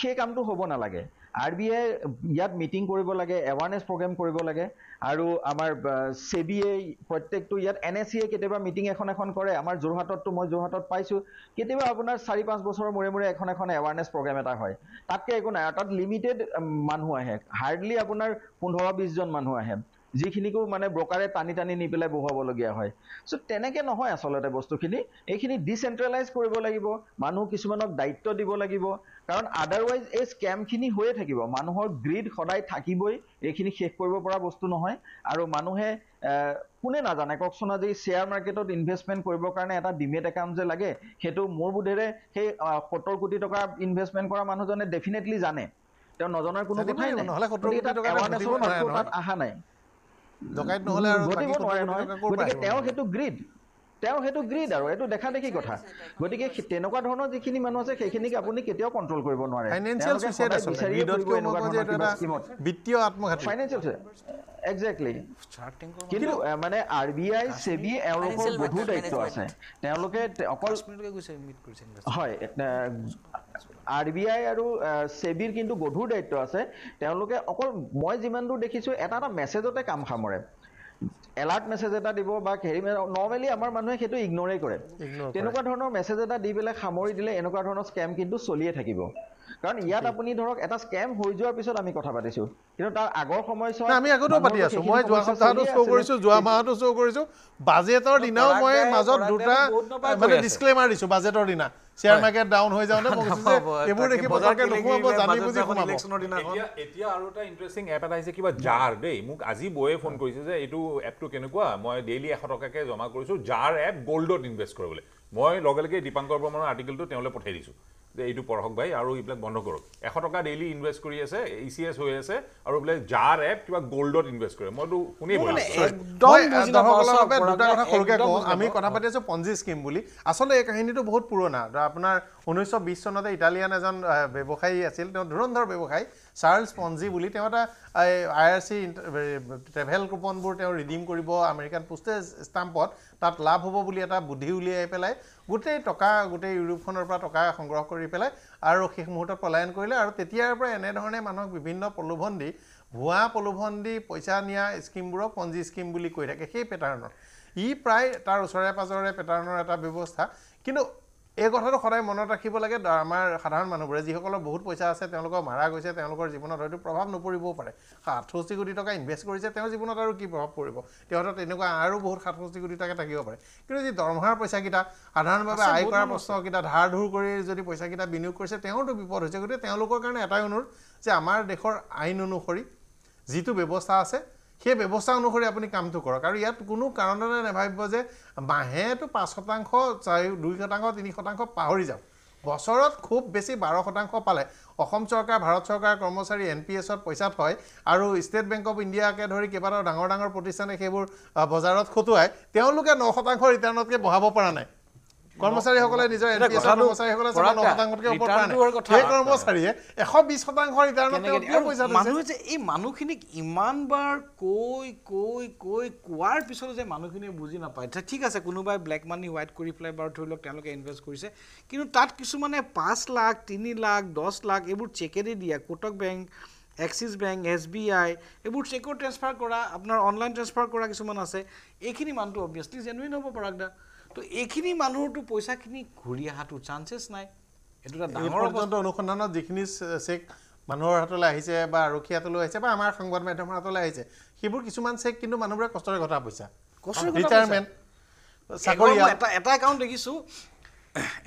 সেই কামটো হ'ব নালাগে আৰ বি আই ইয়াত মিটিং কৰিব লাগে এৱাৰনেছ প্ৰগ্ৰেম কৰিব লাগে আৰু আমাৰ চেবি এই প্ৰত্যেকটো ইয়াত এন এছ চিয়ে কেতিয়াবা মিটিং এখন এখন কৰে আমাৰ যোৰহাটতটো মই যোৰহাটত পাইছোঁ কেতিয়াবা আপোনাৰ চাৰি পাঁচ বছৰৰ মূৰে মূৰে এখন এখন এৱাৰনেছ প্ৰগ্ৰেম এটা হয় তাতকৈ একো নাই আৰু তাত লিমিটেড মানুহ আহে হাৰ্ডলি আপোনাৰ পোন্ধৰ বিছজন মানুহ আহে যিখিনিকো মানে ব্ৰকাৰে টানি টানি নি পেলাই বহুৱাবলগীয়া হয় চ' তেনেকে নহয় আচলতে বস্তুখিনি এইখিনি ডিচেণ্ট্ৰেলাইজ কৰিব লাগিব মানুহ কিছুমানক দায়িত্ব দিব লাগিব কাৰণ আডাৰৱাইজ এই স্কেমখিনি হৈয়ে থাকিব মানুহৰ গ্ৰীড সদায় থাকিবই এইখিনি শেষ কৰিব পৰা বস্তু নহয় আৰু মানুহে কোনে নাজানে কওকচোন আজি শ্বেয়াৰ মাৰ্কেটত ইনভেষ্টমেণ্ট কৰিবৰ কাৰণে এটা ডিমেট একাউণ্ট যে লাগে সেইটো মোৰ বোধেৰে সেই সত্তৰ কোটি টকা ইনভেষ্টমেণ্ট কৰা মানুহজনে ডেফিনেটলি জানে তেওঁ নজনাৰ কোনো কথাই নাই নাই ডকাইত নহলে আৰু গতিব নোৱাৰে নহয় গতিকে তেওঁ সেইটো গ্ৰীড তেওঁ সেইটো গ্ৰীড আৰু এইটো দেখা দেখি কথা গতিকে তেনেকুৱা ধৰণৰ যিখিনি মানুহ আছে সেইখিনিক আপুনি কেতিয়াও কণ্ট্ৰল কৰিব নোৱাৰে একজেক্টলি কিন্তু মানে আৰ বি আই চেবি এওঁলোকৰ বহু দায়িত্ব আছে তেওঁলোকে অকল হয় আৰ বি আই আৰ সেবিৰ কিন্তু গধুৰ দায়িত্ব আছে তেওঁলোকে অকল মই যিমান দূৰ দেখিছো এটা এটা মেসেজতে কাম সামৰে এলাৰ্ট মেসেজ এটা দিব বা হেৰি নৰ্মেলি আমাৰ মানুষ সেটো ইগনোৰে কৰে তেনেকুৱা ধৰণৰ মেসেজ এটা দি পেলাই সামৰি দিলে এনেকুৱা ধৰণৰ স্কেম কিন্তু চলিয়ে থাকিব কাৰণ ইয়াত আপুনি ধৰক এটা স্কেম হৈ যোৱাৰ পিছত আমি কথা পাতিছো কিন্তু তাৰ আগৰ সময়ছোৱাত আমি আগতেও পাতি আছো মই যোৱা সপ্তাহতো শ্ব' কৰিছো যোৱা মাহতো শ্ব' কৰিছো বাজেটৰ দিনাও মই মাজত দুটা মানে ডিস্ক্লেমাৰ দিছো বাজেটৰ দিনা শ্বেয়াৰ মাৰ্কেট ডাউন হৈ যাওঁতে মই কৈছো যে এবোৰ দেখি বজাৰকে নোসোমাব জানি বুজি সোমাব এতিয়া আৰু এটা ইণ্টাৰেষ্টিং এপ এটা আহিছে কিবা জাৰ দেই মোক আজি বয়ে ফোন কৰিছে যে এইটো এপটো কেনেকুৱা মই ডেইলি এশ টকাকে জমা কৰিছো জাৰ এপ গ'ল্ডত ইনভেষ্ট কৰিবলৈ মই লগে লগে দীপাংকৰ বৰ্মনৰ আৰ্টিকেলটো তেওঁলৈ পঠিয়াই দিছোঁ এইটো পঢ়ক ভাই আৰু এইবিলাক বন্ধ কৰক এশ টকা ডেইলি ইনভেষ্ট কৰি আছে এ চি এছ হৈ আছে আৰু এইবিলাক যাৰ এপ কিবা গল্ডত ইনভেষ্ট কৰে মইতো শুনি আমি কথা পাতি আছো পঞ্জি স্কিম বুলি আচলতে এই কাহিনীটো বহুত পুৰণা আপোনাৰ ঊনৈছশ বিছ চনতে ইটালিয়ান এজন ব্যৱসায়ী আছিল তেওঁ ধুৰন্ধৰ ব্যৱসায়ী চাৰ্লছ পঞ্জি বুলি তেওঁ এটা আই আৰ চি ট্ৰেভেল কুপনবোৰ তেওঁ ৰিডিম কৰিব আমেৰিকান পোষ্টেজ ষ্টাম্পত তাত লাভ হ'ব বুলি এটা বুদ্ধি উলিয়াই পেলাই গোটেই টকা গোটেই ইউৰোপখনৰ পৰা টকা সংগ্ৰহ কৰি পেলাই আৰু শেষ মুহূৰ্তত পলায়ন কৰিলে আৰু তেতিয়াৰ পৰা এনেধৰণে মানুহক বিভিন্ন প্ৰলোভন দি ভুৱা প্ৰলোভন দি পইচা নিয়া স্কীমবোৰক পঞ্জি স্কীম বুলি কৈ থাকে সেই পেটাৰ্ণত ই প্ৰায় তাৰ ওচৰে পাঁজৰে পেটাৰ্ণৰ এটা ব্যৱস্থা কিন্তু এই কথাটো সদায় মনত ৰাখিব লাগে আমাৰ সাধাৰণ মানুহবোৰে যিসকলৰ বহুত পইচা আছে তেওঁলোকৰ মাৰা গৈছে তেওঁলোকৰ জীৱনত হয়তো প্ৰভাৱ নপৰিবও পাৰে সাতষষ্ঠি কোটি টকা ইনভেষ্ট কৰিছে তেওঁৰ জীৱনত আৰু কি প্ৰভাৱ পৰিব তেওঁতো তেনেকুৱা আৰু বহুত সাতষষ্ঠি কোটি টকা থাকিব পাৰে কিন্তু যি দৰমহাৰ পইচাকেইটা সাধাৰণভাৱে আয় কৰা প্ৰশ্নকেইটা ধাৰ ধুৰ কৰি যদি পইচাকেইটা বিনিয়োগ কৰিছে তেওঁৰতো বিপদ হৈছে গতিকে তেওঁলোকৰ কাৰণে এটাই অনুৰোধ যে আমাৰ দেশৰ আইন অনুসৰি যিটো ব্যৱস্থা আছে সেই ব্যৱস্থা অনুসৰি আপুনি কামটো কৰক আৰু ইয়াত কোনো কাৰণতে নাভাবিব যে মাহেতো পাঁচ শতাংশ চাৰি দুই শতাংশ তিনি শতাংশ পাহৰি যাওক বছৰত খুব বেছি বাৰ শতাংশ পালে অসম চৰকাৰ ভাৰত চৰকাৰ কৰ্মচাৰী এন পি এছত পইচা থয় আৰু ষ্টেট বেংক অৱ ইণ্ডিয়াকে ধৰি কেইবাটাও ডাঙৰ ডাঙৰ প্ৰতিষ্ঠানে সেইবোৰ বজাৰত খটুৱাই তেওঁলোকে ন শতাংশ ৰিটাৰ্ণতকৈ বঢ়াব পৰা নাই কৰ্মচাৰীসকলে নিজৰ এন পি এছ কৰ্মচাৰীসকলে সেই কৰ্মচাৰীয়ে এশ বিশ শতাংশ মানুহে যে এই মানুহখিনিক ইমান বাৰ কৈ কৈ কৈ কোৱাৰ পিছতো যে মানুহখিনিয়ে বুজি নাপায় ঠিক আছে কোনোবাই ব্লেক মানি হোৱাইট কৰি পেলাই বাৰু ধৰি লওক তেওঁলোকে ইনভেষ্ট কৰিছে কিন্তু তাত কিছুমানে পাঁচ লাখ তিনি লাখ দহ লাখ এইবোৰ চেকেদি দিয়া Kotak bank Axis bank S B I এইবোৰ চেকৰ ট্ৰেন্সফাৰ কৰা আপোনাৰ অনলাইন ট্ৰেন্সফাৰ কৰা কিছুমান আছে এইখিনি মানুহটো অভিয়াছলি জেনুইন হ'ব পাৰাকদা তো এইখিনি মানুহৰতো পইচাখিনি ঘূৰি অহাটো চান্সেছ নাই এইটো এটা ডাঙৰ অনুসন্ধানত যিখিনি চেক মানুহৰ হাতলৈ আহিছে বা আৰক্ষী হাতলৈ আহিছে বা আমাৰ সংবাদ মাধ্যমৰ হাতলৈ আহিছে সেইবোৰ কিছুমান চেক কিন্তু মানুহবোৰে কষ্টৰে ঘটা পইচা এটা একাউণ্ট দেখিছোঁ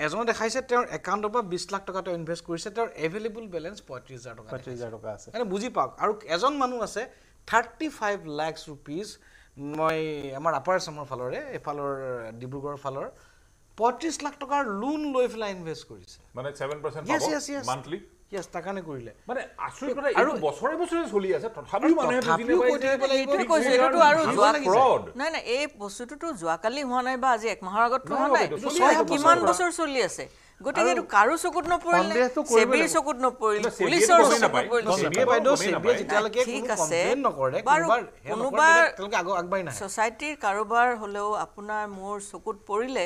এজনে দেখাইছে তেওঁৰ একাউণ্টৰ পৰা বিছ লাখ টকা তেওঁ ইনভেষ্ট কৰিছে তেওঁৰ এভেইলেবল বেলেঞ্চ পঁয়ত্ৰিছ হাজাৰ টকা পঁয়ত্ৰিছ হাজাৰ টকা আছে বুজি পাওক আৰু এজন মানুহ আছে থাৰ্টি ফাইভ লাখ ৰুপিজ মই আমাৰ আপাৰ আচামৰ ফালৰে এফালৰ ডিব্ৰুগড়ৰ ফালৰ পঁয়ত্ৰিছ লাখ টকাৰ লোন লৈ পেলাই ইনভেষ্ট কৰিছে নাই নাই এই বস্তুটোতো যোৱাকালি হোৱা নাই বা আজি একমাহৰ আগত কিমান বছৰ চলি আছে গতিকে এটো কাৰো চকুত নপৰিল সেবিৰ চকুত নপৰিল পুলিচৰ কোনোবা চচাইটিৰ কাৰোবাৰ হ'লেও আপোনাৰ মোৰ চকুত পৰিলে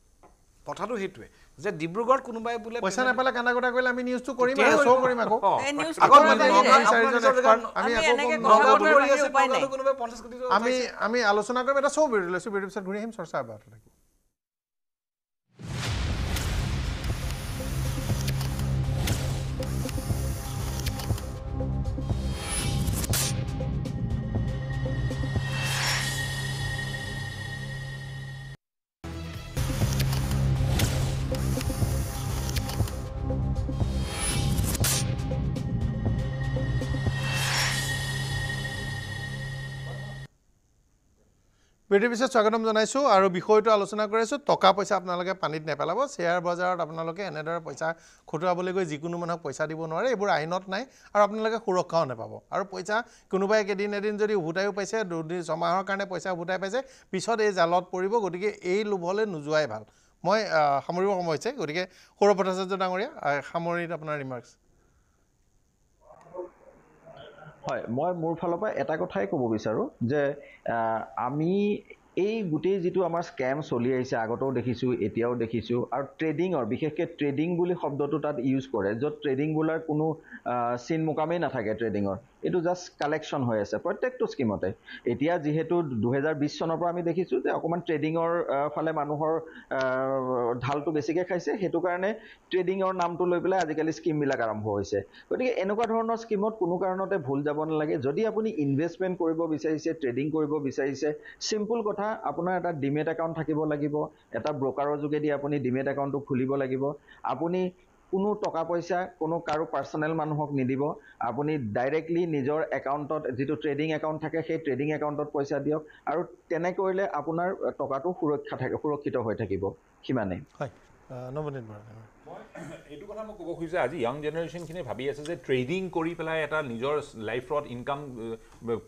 কথাটো সেইটোৱে যে ডিব্ৰুগড়ত কোনোবাই বোলে পইচা নাপালে কান্দা কটা কৰিলে আমি নিউজটো কৰিম শ্ব' কৰিম আকৌ আমি আলোচনা কৰিম এটা চৌ বিৰোধী লৈছোঁ বিৰোধী পিছত ঘূৰি আহিম চৰ্চা অব্যাহত থাকিব পৃথিৱীছে স্বাগতম জনাইছোঁ আৰু বিষয়টো আলোচনা কৰাইছোঁ টকা পইচা আপোনালোকে পানীত নেপেলাব শ্বেয়াৰ বজাৰত আপোনালোকে এনেদৰে পইচা খুটুৱাবলৈ গৈ যিকোনো মানুহক পইচা দিব নোৱাৰে এইবোৰ আইনত নাই আৰু আপোনালোকে সুৰক্ষাও নেপাব আৰু পইচা কোনোবাই এদিন এদিন যদি উভোটায়ো পাইছে দুদিন ছমাহৰ কাৰণে পইচা উভোটাই পাইছে পিছত এই জালত পৰিব গতিকে এই লোভলৈ নোযোৱাই ভাল মই সামৰিব সময় হৈছে গতিকে সৌৰভ ভট্টাচাৰ্য ডাঙৰীয়া সামৰণিত আপোনাৰ ৰিমাৰ্কছ হয় মই মোৰ ফালৰ পৰা এটা কথাই ক'ব বিচাৰোঁ যে আমি এই গোটেই যিটো আমাৰ স্কেম চলি আহিছে আগতেও দেখিছোঁ এতিয়াও দেখিছোঁ আৰু ট্ৰেডিঙৰ বিশেষকৈ ট্ৰেডিং বুলি শব্দটো তাত ইউজ কৰে য'ত ট্ৰেডিং বোলাৰ কোনো চিন মোকামেই নাথাকে ট্ৰেডিঙৰ এইটো জাষ্ট কালেকশ্যন হৈ আছে প্ৰত্যেকটো স্কীমতে এতিয়া যিহেতু দুহেজাৰ বিছ চনৰ পৰা আমি দেখিছোঁ যে অকণমান ট্ৰেডিঙৰ ফালে মানুহৰ ঢালটো বেছিকৈ খাইছে সেইটো কাৰণে ট্ৰেডিঙৰ নামটো লৈ পেলাই আজিকালি স্কীমবিলাক আৰম্ভ হৈছে গতিকে এনেকুৱা ধৰণৰ স্কীমত কোনো কাৰণতে ভুল যাব নালাগে যদি আপুনি ইনভেষ্টমেণ্ট কৰিব বিচাৰিছে ট্ৰেডিং কৰিব বিচাৰিছে চিম্পুল কথা আপোনাৰ এটা ডিমেট একাউণ্ট থাকিব লাগিব এটা ব্ৰকাৰৰ যোগেদি আপুনি ডিমেট একাউণ্টটো খুলিব লাগিব আপুনি কোনো টকা পইচা কোনো কাৰো পাৰ্চনেল মানুহক নিদিব আপুনি ডাইৰেক্টলি নিজৰ একাউণ্টত যিটো ট্ৰেডিং একাউণ্ট থাকে সেই ট্ৰেডিং একাউণ্টত পইচা দিয়ক আৰু তেনে কৰিলে আপোনাৰ টকাটো সুৰক্ষা থাকে সুৰক্ষিত হৈ থাকিব সিমানেই হয় নৱনীত বৰা মই এইটো কথা মই ক'ব খুজিছোঁ আজি য়াং জেনেৰেশ্যনখিনি ভাবি আছে যে ট্ৰেডিং কৰি পেলাই এটা নিজৰ লাইফত ইনকাম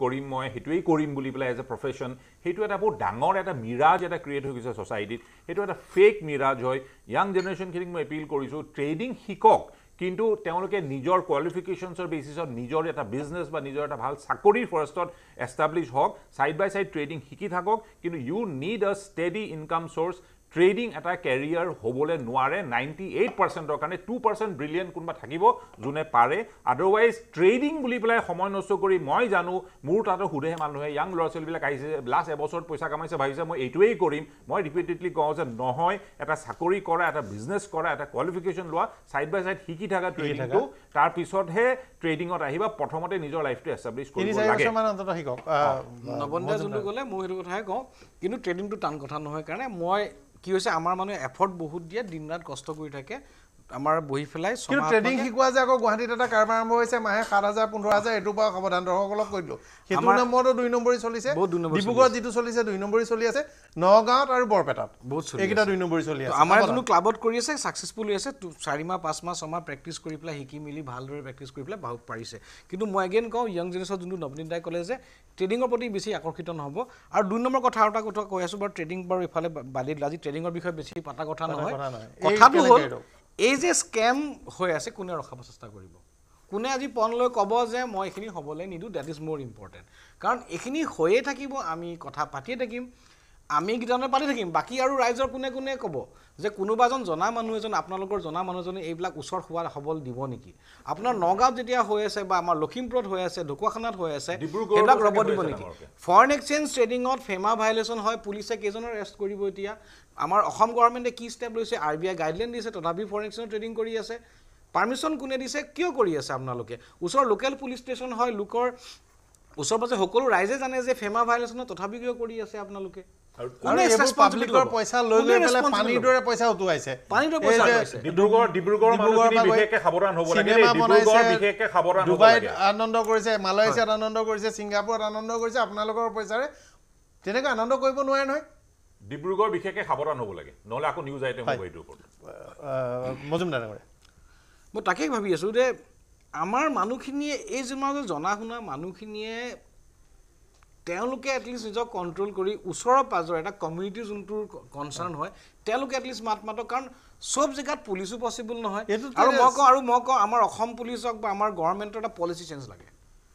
কৰিম মই সেইটোৱেই কৰিম বুলি পেলাই এজ এ প্ৰফেশ্যন সেইটো এটা বহুত ডাঙৰ এটা মিৰাজ এটা ক্ৰিয়েট হৈ গৈছে ছ'চাইটিত সেইটো এটা ফেক মিৰাজ হয় য়াং জেনেৰেশ্যনখিনিক মই এপিল কৰিছোঁ ট্ৰেডিং শিকক কিন্তু তেওঁলোকে নিজৰ কোৱালিফিকেশ্যনছৰ বেচিছত নিজৰ এটা বিজনেছ বা নিজৰ এটা ভাল চাকৰিৰ ফাৰ্ষ্টত এষ্টাব্লিছ হওক ছাইড বাই ছাইড ট্ৰেডিং শিকি থাকক কিন্তু you need a steady income source trading এটা কেৰিয়াৰ হ'বলৈ নোৱাৰে নাইণ্টি এইট পাৰ্চেণ্টৰ কাৰণে টু পাৰ্চেণ্ট ব্ৰিলিয়েণ্ট কোনোবা থাকিব যোনে পাৰে আদাৰৱাইজ ট্ৰেডিং বুলি পেলাই সময় নষ্ট কৰি মই জানো মোৰ তাতো সুধেহে মানুহে য়াং ল'ৰা ছোৱালীবিলাক আহিছে লাষ্ট এবছৰত পইচা কামাইছে ভাবিছে মই এইটোৱেই কৰিম মই ৰিপিটেডলি কওঁ যে নহয় এটা চাকৰি কৰা এটা বিজনেছ কৰা এটা কোৱালিফিকেশ্যন লোৱা ছাইড বাই ছাইড শিকি থকা ট্ৰেডিংটো তাৰপিছতহে ট্ৰেডিঙত আহিবা প্ৰথমতে নিজৰ লাইফটো এষ্টাব্লিছ কৰিব নবনীয়া যোনটো গ'লে মই সেইটো কথাহে কওঁ কিন্তু ট্ৰেডিংটো টান কথা নহয় কাৰণে মই কি হৈছে আমাৰ মানুহে এফৰ্ট বহুত দিয়ে দিন ৰাত কষ্ট কৰি থাকে আমাৰ বহি পেলাই কিন্তু ট্ৰেডিং শিকোৱা যে আকৌ গুৱাহাটীত এটা কাৰবাৰ আৰম্ভ হৈছে মাহে সাত হাজাৰ পোন্ধৰ হাজাৰ এইটোৰ পৰা সাৱধান দৰ্শকসকলক কৈ দিলোঁ সেইটো নম্বৰতো দুই নম্বৰী চলিছে ডিব্ৰুগড়ত যিটো চলিছে দুই নম্বৰী চলি আছে নগাঁৱত আৰু বৰপেটাত বহুত চলি এইকেইটা দুই নম্বৰী চলি আছে আমাৰ যোনটো ক্লাবত কৰি আছে ছাকচেছফুল হৈ আছে চাৰিমাহ পাঁচমাহ ছমাহ প্ৰেক্টিছ কৰি পেলাই শিকি মেলি ভালদৰে প্ৰেক্টিছ কৰি পেলাই ভাব পাৰিছে কিন্তু মই এগেইন কওঁ য়ং জেনেৰেশ্যন যোনটো নৱনীত দাই ক'লে যে ট্ৰেডিঙৰ প্ৰতি বেছি আকৰ্ষিত নহ'ব আৰু দুই নম্বৰ কথা এটা কথা কৈ আছোঁ বাৰু ট্ৰেডিং বাৰু এইফালে বাদ দিলোঁ আজি ট্ৰেডিঙৰ বিষয়ে বেছি পাতা কথা নহয় কথাটো হ'ল এই যে স্কেম হৈ আছে কোনে ৰখাব চেষ্টা কৰিব কোনে আজি পণ লৈ ক'ব যে মই এইখিনি হ'বলৈ নিদিওঁ ডেট ইজ মোৰ ইম্পৰ্টেণ্ট কাৰণ এইখিনি হৈয়ে থাকিব আমি কথা পাতিয়ে থাকিম আমি আমিকেইজনে পাতি থাকিম বাকী আৰু ৰাইজৰ কোনে কোনে ক'ব যে কোনোবাজন জনা মানুহ এজন আপোনালোকৰ জনা মানুহজনে এইবিলাক ওচৰ হোৱা সবল দিব নেকি আপোনাৰ নগাঁৱত যেতিয়া হৈ আছে বা আমাৰ লখিমপুৰত হৈ আছে ঢকুৱাখানাত হৈ আছে সেইবিলাক ৰ'ব দিব নেকি ফৰেন এক্সেঞ্জ ট্ৰেডিঙত ফেমা ভায়লেশ্যন হয় পুলিচে কেইজনৰ এৰেষ্ট কৰিব এতিয়া আমাৰ অসম গভৰ্ণমেণ্টে কি ষ্টেপ লৈছে আৰ বি আই গাইডলাইন দিছে তথাপিও ফৰেন এক্সেঞ্জত ট্ৰেডিং কৰি আছে পাৰ্মিশ্যন কোনে দিছে কিয় কৰি আছে আপোনালোকে ওচৰৰ লোকেল পুলিচ ষ্টেচন হয় লোকৰ ওচৰ পাছে সকলো ৰাইজে জানে যে ফেমা ভায়লেশ্যনৰ তথাপিও কিয় কৰি আছে আপোনালোকে আনন্দ কৰিছে মালয়েছিয়াত ডিব্ৰুগড় বিশেষকে ভাবি আছো যে আমাৰ মানুহখিনিয়ে এই যিমান জনা শুনা মানুহখিনিয়ে তেওঁলোকে এটলিষ্ট নিজক কণ্ট্ৰল কৰি ওচৰৰ পাজৰ এটা কমিউনিটি যোনটো কনচাৰ্ণ হয় তেওঁলোকে এটলিষ্ট মাত মাতক কাৰণ চব জেগাত পুলিচো পচিবল নহয় আৰু মই কওঁ আৰু মই কওঁ আমাৰ অসম পুলিচক বা আমাৰ গভৰ্ণমেণ্টৰ এটা পলিচি চেঞ্জ লাগে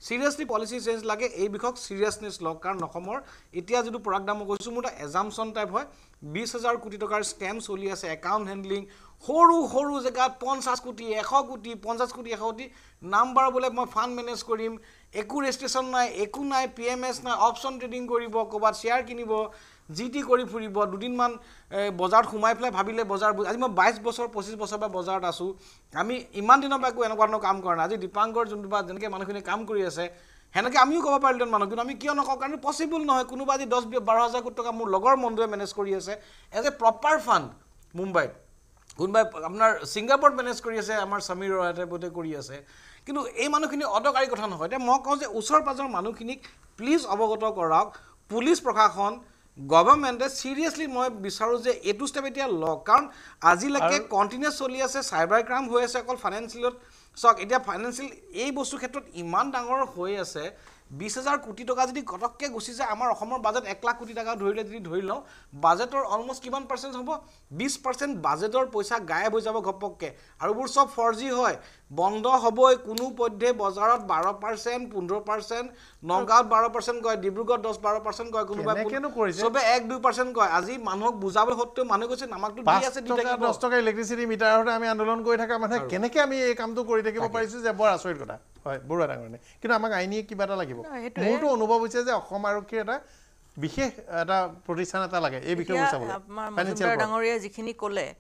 চিৰিয়াছলি পলিচি চেঞ্জ লাগে এই বিষয়ক চিৰিয়াছনেছ লওক কাৰণ অসমৰ এতিয়া যিটো পৰাগদা মই কৈছোঁ মোৰ এটা এজামচন টাইপ হয় বিছ হাজাৰ কোটি টকাৰ স্কেম চলি আছে একাউণ্ট হেণ্ডলিং সৰু সৰু জেগাত পঞ্চাছ কোটি এশ কোটি পঞ্চাছ কোটি এশ কোটি নাম্বাৰ বোলে মই ফাণ্ড মেনেজ কৰিম একো ৰেজিষ্ট্ৰেশ্যন নাই একো নাই পি এম এছ নাই অপশ্যন ট্ৰেডিং কৰিব ক'ৰবাত শ্বেয়াৰ কিনিব জি টি কৰি ফুৰিব দুদিনমান বজাৰত সোমাই পেলাই ভাবিলে বজাৰ আজি মই বাইছ বছৰ পঁচিছ বছৰৰ পৰা বজাৰত আছোঁ আমি ইমান দিনৰ পৰা একো এনেকুৱা ধৰণৰ কাম কৰা নাই আজি দীপাংকৰ যোনটো বা যেনেকৈ মানুহখিনিয়ে কাম কৰি আছে সেনেকৈ আমিও ক'ব পাৰিলোঁ মানুহ কিন্তু আমি কিয় নকওঁ কাৰণ পচিবল নহয় কোনোবা আজি দহ বাৰ হাজাৰ কোটি টকা মোৰ লগৰ মন্দুৱে মেনেজ কৰি আছে এজ এ প্ৰপাৰ ফাণ্ড মুম্বাইত কোনোবাই আপোনাৰ ছিংগাপুৰত মেনেজ কৰি আছে আমাৰ সমীৰ ৰয়াতে কৰি আছে কিন্তু এই মানুহখিনি অদকাৰী কথা নহয় এতিয়া মই কওঁ যে ওচৰ পাজৰ মানুহখিনিক প্লিজ অৱগত কৰাওক পুলিচ প্ৰশাসন গভৰ্ণমেণ্টে ছিৰিয়াছলি মই বিচাৰোঁ যে এইটো ষ্টেপ এতিয়া লওক কাৰণ আজিলৈকে কণ্টিনিউছ চলি আছে চাইবাৰ ক্ৰাইম হৈ আছে অকল ফাইনেন্সিয়েলত চাওক এতিয়া ফাইনেন্সিয়েল এই বস্তুৰ ক্ষেত্ৰত ইমান ডাঙৰ হৈ আছে বিছ হাজাৰ কোটি টকা যদি কটককৈ গুচি যায় আমাৰ অসমৰ বাজেট এক লাখ কোটি টকা ধৰিলে যদি ধৰি লওঁ বাজেটৰ অলমষ্ট কিমান পাৰ্চেণ্ট হ'ব বিছ পাৰ্চেণ্ট বাজেটৰ পইচা গায়েব হৈ যাব ঘপককৈ আৰু এইবোৰ চব ফৰ্জি হয় বন্ধ হ'বই কোনো পধ্যে বজাৰত বাৰ পাৰ্চেণ্ট পোন্ধৰ পাৰ্চেণ্ট নগাঁৱত বাৰ পাৰ্চেণ্ট কয় ডিব্ৰুগড় দহ বাৰ পাৰ্চেণ্ট কয় কোনোবাই চবে এক দুই পাৰ্চেণ্ট কয় আজি মানুহক বুজাবলৈ সত্ত্বেও মানুহে কৈছে আমাকতো দি আছে দছ টকা ইলেক্ট্ৰিচিটি মিটাৰৰ আমি আন্দোলন কৰি থকা মানে কেনেকৈ আমি এই কামটো কৰি থাকিব পাৰিছোঁ যে বৰ আচৰিত কথা হয় ডাঙৰীয়াই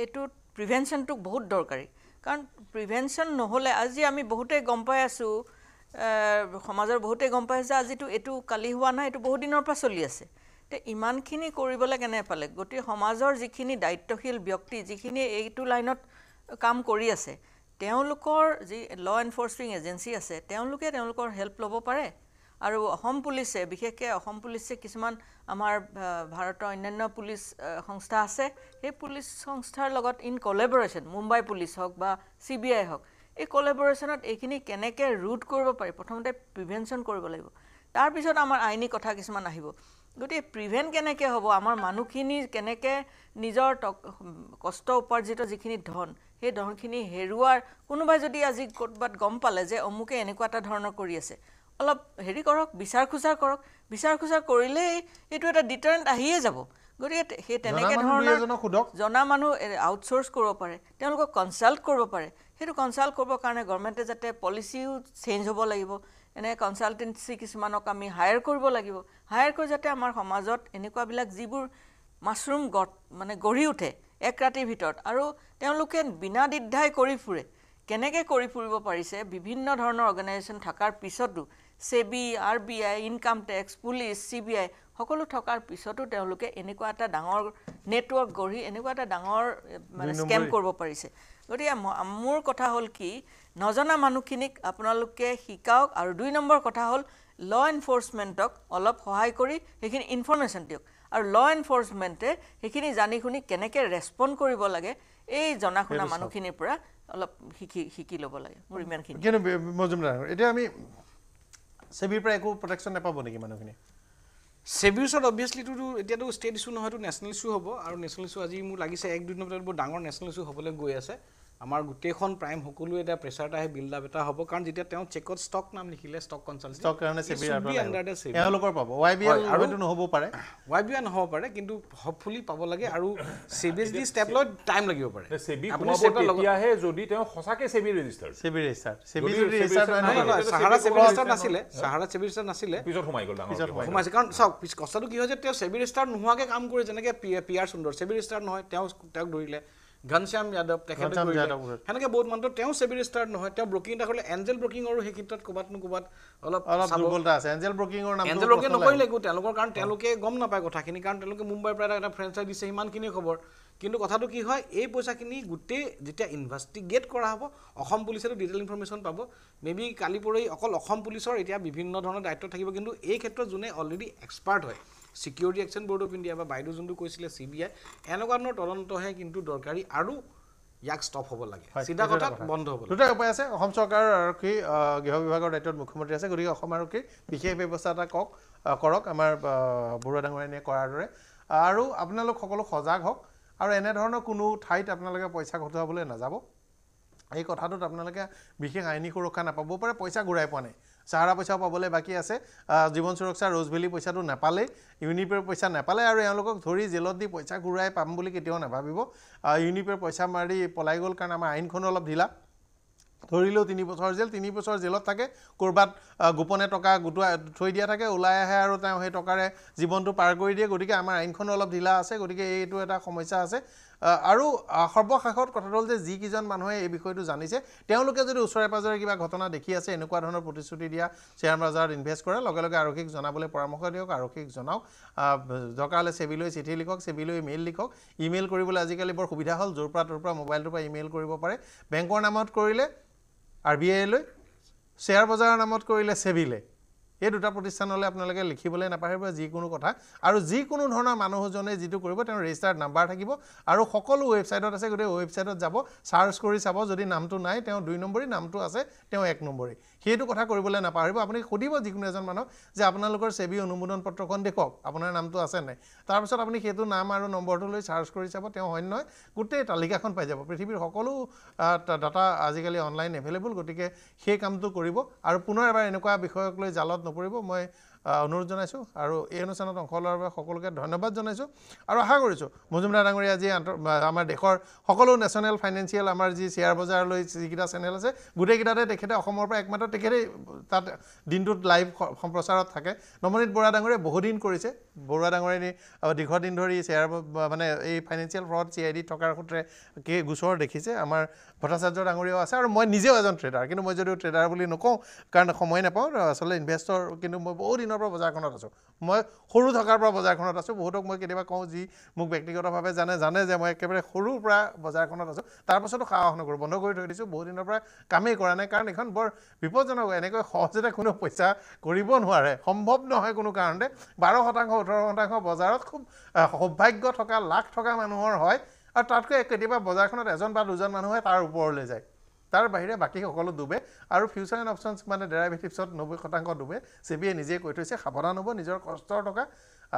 এইটো প্ৰিভেনশ্যনটো বহুত দৰকাৰী কাৰণ প্ৰিভেনশ্যন নহ'লে আজি আমি বহুতে গম পাই আছোঁ সমাজৰ বহুতে গম পাই আছে যে আজিতো এইটো কালি হোৱা নাই এইটো বহুদিনৰ পৰা চলি আছে এতিয়া ইমানখিনি কৰিবলৈ কেনে পালে গতিকে সমাজৰ যিখিনি দায়িত্বশীল ব্যক্তি যিখিনি এইটো লাইনত কাম কৰি আছে তেওঁলোকৰ যি ল এনফৰ্চিং এজেঞ্চি আছে তেওঁলোকে তেওঁলোকৰ হেল্প ল'ব পাৰে আৰু অসম পুলিচে বিশেষকৈ অসম পুলিচে কিছুমান আমাৰ ভাৰতৰ অন্যান্য পুলিচ সংস্থা আছে সেই পুলিচ সংস্থাৰ লগত ইন কলেবৰেশ্যন মুম্বাই পুলিচ হওক বা চি বি আই হওক এই কলেবৰেশ্যনত এইখিনি কেনেকৈ ৰুট কৰিব পাৰি প্ৰথমতে প্ৰিভেনশ্যন কৰিব লাগিব তাৰপিছত আমাৰ আইনী কথা কিছুমান আহিব গতিকে প্ৰিভেণ্ট কেনেকৈ হ'ব আমাৰ মানুহখিনি কেনেকৈ নিজৰ টক কষ্ট উপাৰ্জিত যিখিনি ধন সেই ধনখিনি হেৰুৱাৰ কোনোবাই যদি আজি ক'ৰবাত গম পালে যে অমুকে এনেকুৱা এটা ধৰণৰ কৰি আছে অলপ হেৰি কৰক বিচাৰ খোচাৰ কৰক বিচাৰ খোচাৰ কৰিলেই এইটো এটা ডিটাৰেণ্ট আহিয়ে যাব গতিকে সেই তেনেকে ধৰণৰ জনা মানুহ আউটচ'ৰ্চ কৰিব পাৰে তেওঁলোকক কনচাল্ট কৰিব পাৰে সেইটো কনচাল্ট কৰিবৰ কাৰণে গভৰ্ণমেণ্টে যাতে পলিচিও চেঞ্জ হ'ব লাগিব এনে কনচালটেঞ্চি কিছুমানক আমি হায়াৰ কৰিব লাগিব হায়াৰ কৰি যাতে আমাৰ সমাজত এনেকুৱাবিলাক যিবোৰ মাছৰুম গ মানে গঢ়ি উঠে এক ৰাতিৰ ভিতৰত আৰু তেওঁলোকে বিনা দ্বিধাই কৰি ফুৰে কেনেকৈ কৰি ফুৰিব পাৰিছে বিভিন্ন ধৰণৰ অৰ্গেনাইজেশ্যন থকাৰ পিছতো SEBI R B I income tax police C B I সকলো থকাৰ পিছতো তেওঁলোকে এনেকুৱা এটা ডাঙৰ নেটৱৰ্ক গঢ়ি এনেকুৱা এটা ডাঙৰ মানে স্কেম কৰিব পাৰিছে গতিকে মোৰ কথা হ'ল কি নজনা মানুহখিনিক আপোনালোকে শিকাওক আৰু দুই নম্বৰ কথা হ'ল ল এনফৰ্চমেণ্টক অলপ সহায় কৰি সেইখিনি ইনফৰ্মেশ্যন দিয়ক আৰু ল এনফৰ্চমেণ্টে সেইখিনি জানি শুনি কেনেকৈ ৰেচপণ্ড কৰিব লাগে এই জনা শুনা মানুহখিনিৰ পৰা অলপ শিকি শিকি ল'ব লাগে মোৰ ইমানখিনি একো প্ৰটেকশ্যন নাপাব নেকি মানুহখিনি ছেবিৰ ওচৰত অভিয়াছলিটোতো এতিয়াতো ষ্টেট ইছ্যু নহয়তো নেশ্যনেল ইছ্যু হ'ব আৰু নেশ্যনেল ইছ্যু আজি মোৰ লাগিছে এক দুদিনৰ পৰা বৰ ডাঙৰ নেশ্যনেল ইছ্যু হ'বলৈ গৈ আছে আমাৰ গোটেইখন প্ৰাইম সকলোৱে এটা প্ৰেচাৰ এটা বিল্ডআপ এটা হ'ব কাৰণ যেতিয়া তেওঁ চেকত ষ্টক নাম লিখিলে ষ্টক কনচাল্টেণ্ট নহ'ব পাৰে ৱাই বি আই নহ'ব পাৰে কিন্তু হপফুলি পাব লাগে আৰু চেবি এইচ ডি ষ্টেপ লৈ টাইম লাগিব পাৰে চেবিহে যদি তেওঁ সঁচাকৈ SEBI register SEBI register SEBI Sahara SEBI register নাছিলে চাহাৰা চেবি ৰেজিষ্টাৰ নাছিলে পিছত সোমাই গ'ল পিছত সোমাইছে কাৰণ চাওক কথাটো কি হয় যে তেওঁ চেবি ৰেজিষ্টাৰ নোহোৱাকৈ কাম কৰে যেনেকৈ পি আৰ সুন্দৰ চেবি ৰেজিষ্টাৰ নহয় তেওঁ তেওঁক ধৰিলে ঘনশ্যাম যাদৱ তেখেতকে বহুত মানুহ তেওঁ ছেবিৰ ষ্টাৰ্ট নহয় তেওঁ ব্ৰকিং এটা কৰিলে এঞ্জেল ব্ৰকিঙৰো সেই ক্ষেত্ৰত ক'ৰবাত নো ক'ৰবাত অলপ দুৰ্বলতা আছে এঞ্জেল ব্ৰকিঙৰ নাম এঞ্জেল ব্ৰকিং নকৰিলেগো তেওঁলোকৰ কাৰণ তেওঁলোকে গম নাপায় কথাখিনি কাৰণ তেওঁলোকে মুম্বাইৰ পৰা এটা এটা ফ্ৰেঞ্চাইজ দিছে সিমানখিনি খবৰ কিন্তু কথাটো কি হয় এই পইচাখিনি গোটেই যেতিয়া ইনভেষ্টিগেট কৰা হ'ব অসম পুলিচেতো ডিটেইল ইনফৰ্মেশ্যন পাব মে বি কালি পৰহি অকল অসম পুলিচৰ এতিয়া বিভিন্ন ধৰণৰ দায়িত্ব থাকিব কিন্তু এই ক্ষেত্ৰত যোনে অলৰেডি এক্সপাৰ্ট হয় security action board of India বা বাইদেউ যোনটো কৈছিলে চি বি আই এনেকুৱা ধৰণৰ তদন্তহে কিন্তু দৰকাৰী আৰু ইয়াক ষ্টপ হ'ব লাগে চিধা কথা বন্ধ হ'ব দুটা উপায় আছে অসম চৰকাৰ আৰক্ষী গৃহ বিভাগৰ দায়িত্বত মুখ্যমন্ত্ৰী আছে গতিকে অসম আৰক্ষীৰ বিশেষ ব্যৱস্থা এটা কওক কৰক আমাৰ বৰুৱা ডাঙৰীয়ানীয়ে কৰাৰ দৰে আৰু আপোনালোক সকলো সজাগ হওক আৰু এনেধৰণৰ কোনো ঠাইত আপোনালোকে পইচা ঘটোৱাবলৈ নাযাব এই কথাটোত আপোনালোকে বিশেষ আইনী সুৰক্ষা নাপাবও পাৰে পইচা ঘূৰাই পোৱা নাই চাহাৰা পইচাও পাবলৈ বাকী আছে জীৱন সুৰক্ষা ৰোজভেলি পইচাটো নেপালে ইউনিপিৰ পইচা নেপালে আৰু এওঁলোকক ধৰি জেলত দি পইচা ঘূৰাই পাম বুলি কেতিয়াও নাভাবিব ইউনিপিৰ পইচা মাৰি পলাই গ'ল কাৰণ আমাৰ আইনখন অলপ ঢিলা ধৰিলেও তিনি বছৰ জেল তিনি বছৰ জেলত থাকে ক'ৰবাত গোপনে টকা গোটোৱাই থৈ দিয়া থাকে ওলাই আহে আৰু তেওঁ সেই টকাৰে জীৱনটো পাৰ কৰি দিয়ে গতিকে আমাৰ আইনখনো অলপ ঢিলা আছে গতিকে এইটো এটা সমস্যা আছে আৰু সৰ্বশেষত কথাটো হ'ল যে যিকেইজন মানুহে এই বিষয়টো জানিছে তেওঁলোকে যদি ওচৰে পাঁজৰে কিবা ঘটনা দেখি আছে এনেকুৱা ধৰণৰ প্ৰতিশ্ৰুতি দিয়া শ্বেয়াৰ বজাৰত ইনভেষ্ট কৰে লগে লগে আৰক্ষীক জনাবলৈ পৰামৰ্শ দিয়ক আৰক্ষীক জনাওক দৰকাৰ হ'লে চেবিলৈ চিঠি লিখক চেবিলৈ মেইল লিখক ইমেইল কৰিবলৈ আজিকালি বৰ সুবিধা হ'ল য'ৰ পৰা ত'ৰ পৰা মোবাইলটোৰ পৰা ইমেইল কৰিব পাৰে বেংকৰ নামত কৰিলে আৰ বি আইলৈ শ্বেয়াৰ বজাৰৰ নামত কৰিলে চেবিলৈ এই দুটা প্ৰতিষ্ঠানলৈ আপোনালোকে লিখিবলৈ নাপাহৰিব যিকোনো কথা আৰু যিকোনো ধৰণৰ মানুহজনে যিটো কৰিব তেওঁ ৰেজিষ্টাৰ্ড নাম্বাৰ থাকিব আৰু সকলো ৱেবছাইটত আছে গোটেই ৱেবছাইটত যাব চাৰ্চ কৰি চাব যদি নামটো নাই তেওঁ দুই নম্বৰী নামটো আছে তেওঁ এক নম্বৰী সেইটো কথা কৰিবলৈ নাপাহৰিব আপুনি সুধিব যিকোনো এজন মানুহক যে আপোনালোকৰ ছেবি অনুমোদন পত্ৰখন দেখুৱাওক আপোনাৰ নামটো আছে নাই তাৰপিছত আপুনি সেইটো নাম আৰু নম্বৰটো লৈ চাৰ্চ কৰি চাব তেওঁ অন্য গোটেই তালিকাখন পাই যাব পৃথিৱীৰ সকলো ডাটা আজিকালি অনলাইন এভেইলেবল গতিকে সেই কামটো কৰিব আৰু পুনৰ এবাৰ এনেকুৱা বিষয়ক লৈ জালত নপৰিব মই অনুৰোধ জনাইছোঁ আৰু এই অনুষ্ঠানত অংশ লোৱাৰ বাবে সকলোকে ধন্যবাদ জনাইছোঁ আৰু আশা কৰিছোঁ মজুমদাৰ ডাঙৰীয়া যি আমাৰ দেশৰ সকলো নেশ্যনেল ফাইনেন্সিয়েল আমাৰ যি শ্বেয়াৰ বজাৰলৈ যিকেইটা চেনেল আছে গোটেইকেইটাতে তেখেতে অসমৰ পৰা একমাত্ৰ তেখেতেই তাত দিনটোত লাইভ সম্প্ৰচাৰত থাকে নমনীত বৰা ডাঙৰীয়াই বহুদিন কৰিছে বৰুৱা ডাঙৰীয়া দীৰ্ঘদিন ধৰি শ্বেয়াৰ মানে এই financial fraud C I D থকাৰ সূত্ৰে কেই গোচৰ দেখিছে আমাৰ ভট্টাচাৰ্য ডাঙৰীয়াও আছে আৰু মই নিজেও এজন ট্ৰেডাৰ কিন্তু মই যদিও ট্ৰেডাৰ বুলি নকওঁ কাৰণ সময় নাপাওঁ আচলতে ইনভেষ্টৰ কিন্তু মই বহুদিনৰ থকাৰ পৰা বজাৰখনত আছোঁ মই সৰু থকাৰ পৰা বজাৰখনত আছোঁ বহুতক মই কেতিয়াবা কওঁ যি মোক ব্যক্তিগতভাৱে জানে জানে যে মই একেবাৰে সৰুৰ পৰা বজাৰখনত আছোঁ তাৰপাছতো সা অহ নকৰোঁ বন্ধ কৰি থৈ দিছোঁ বহুদিনৰ পৰা কামেই কৰা নাই কাৰণ এইখন বৰ বিপদজনক এনেকৈ সহজতে কোনো পইচা কৰিব নোৱাৰে সম্ভৱ নহয় কোনো কাৰণতে বাৰ শতাংশ ওঠৰ শতাংশ বজাৰত খুব সৌভাগ্য থকা লাখ থকা মানুহৰ হয় আৰু তাতকৈ কেতিয়াবা বজাৰখনত এজন বা দুজন মানুহে তাৰ ওপৰলৈ যায় তাৰ বাহিৰে বাকী সকলো ডুবে আৰু ফিউচাৰ এণ্ড অপশ্যনছ মানে ডেৰাইভেটিভছত নব্বৈ শতাংশ ডুবে চি বি আই নিজেই কৈ থৈছে সাৱধান হ'ব নিজৰ কষ্টৰ টকা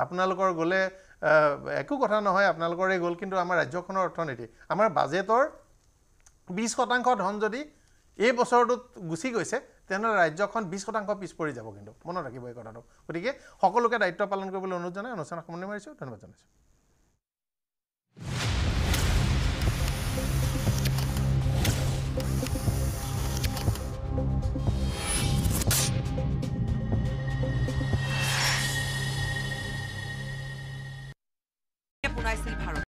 আপোনালোকৰ গ'লে একো কথা নহয় আপোনালোকৰে গ'ল কিন্তু আমাৰ ৰাজ্যখনৰ অৰ্থনীতি আমাৰ বাজেটৰ বিশ শতাংশ ধন যদি এই বছৰটোত গুচি গৈছে তেনেহ'লে ৰাজ্যখন বিশ শতাংশ পিছ পৰি যাব কিন্তু মনত ৰাখিব এই কথাটো গতিকে সকলোকে দায়িত্ব পালন কৰিবলৈ অনুৰোধ জনাই অনুষ্ঠান সামৰণি মাৰিছোঁ ধন্যবাদ জনাইছোঁ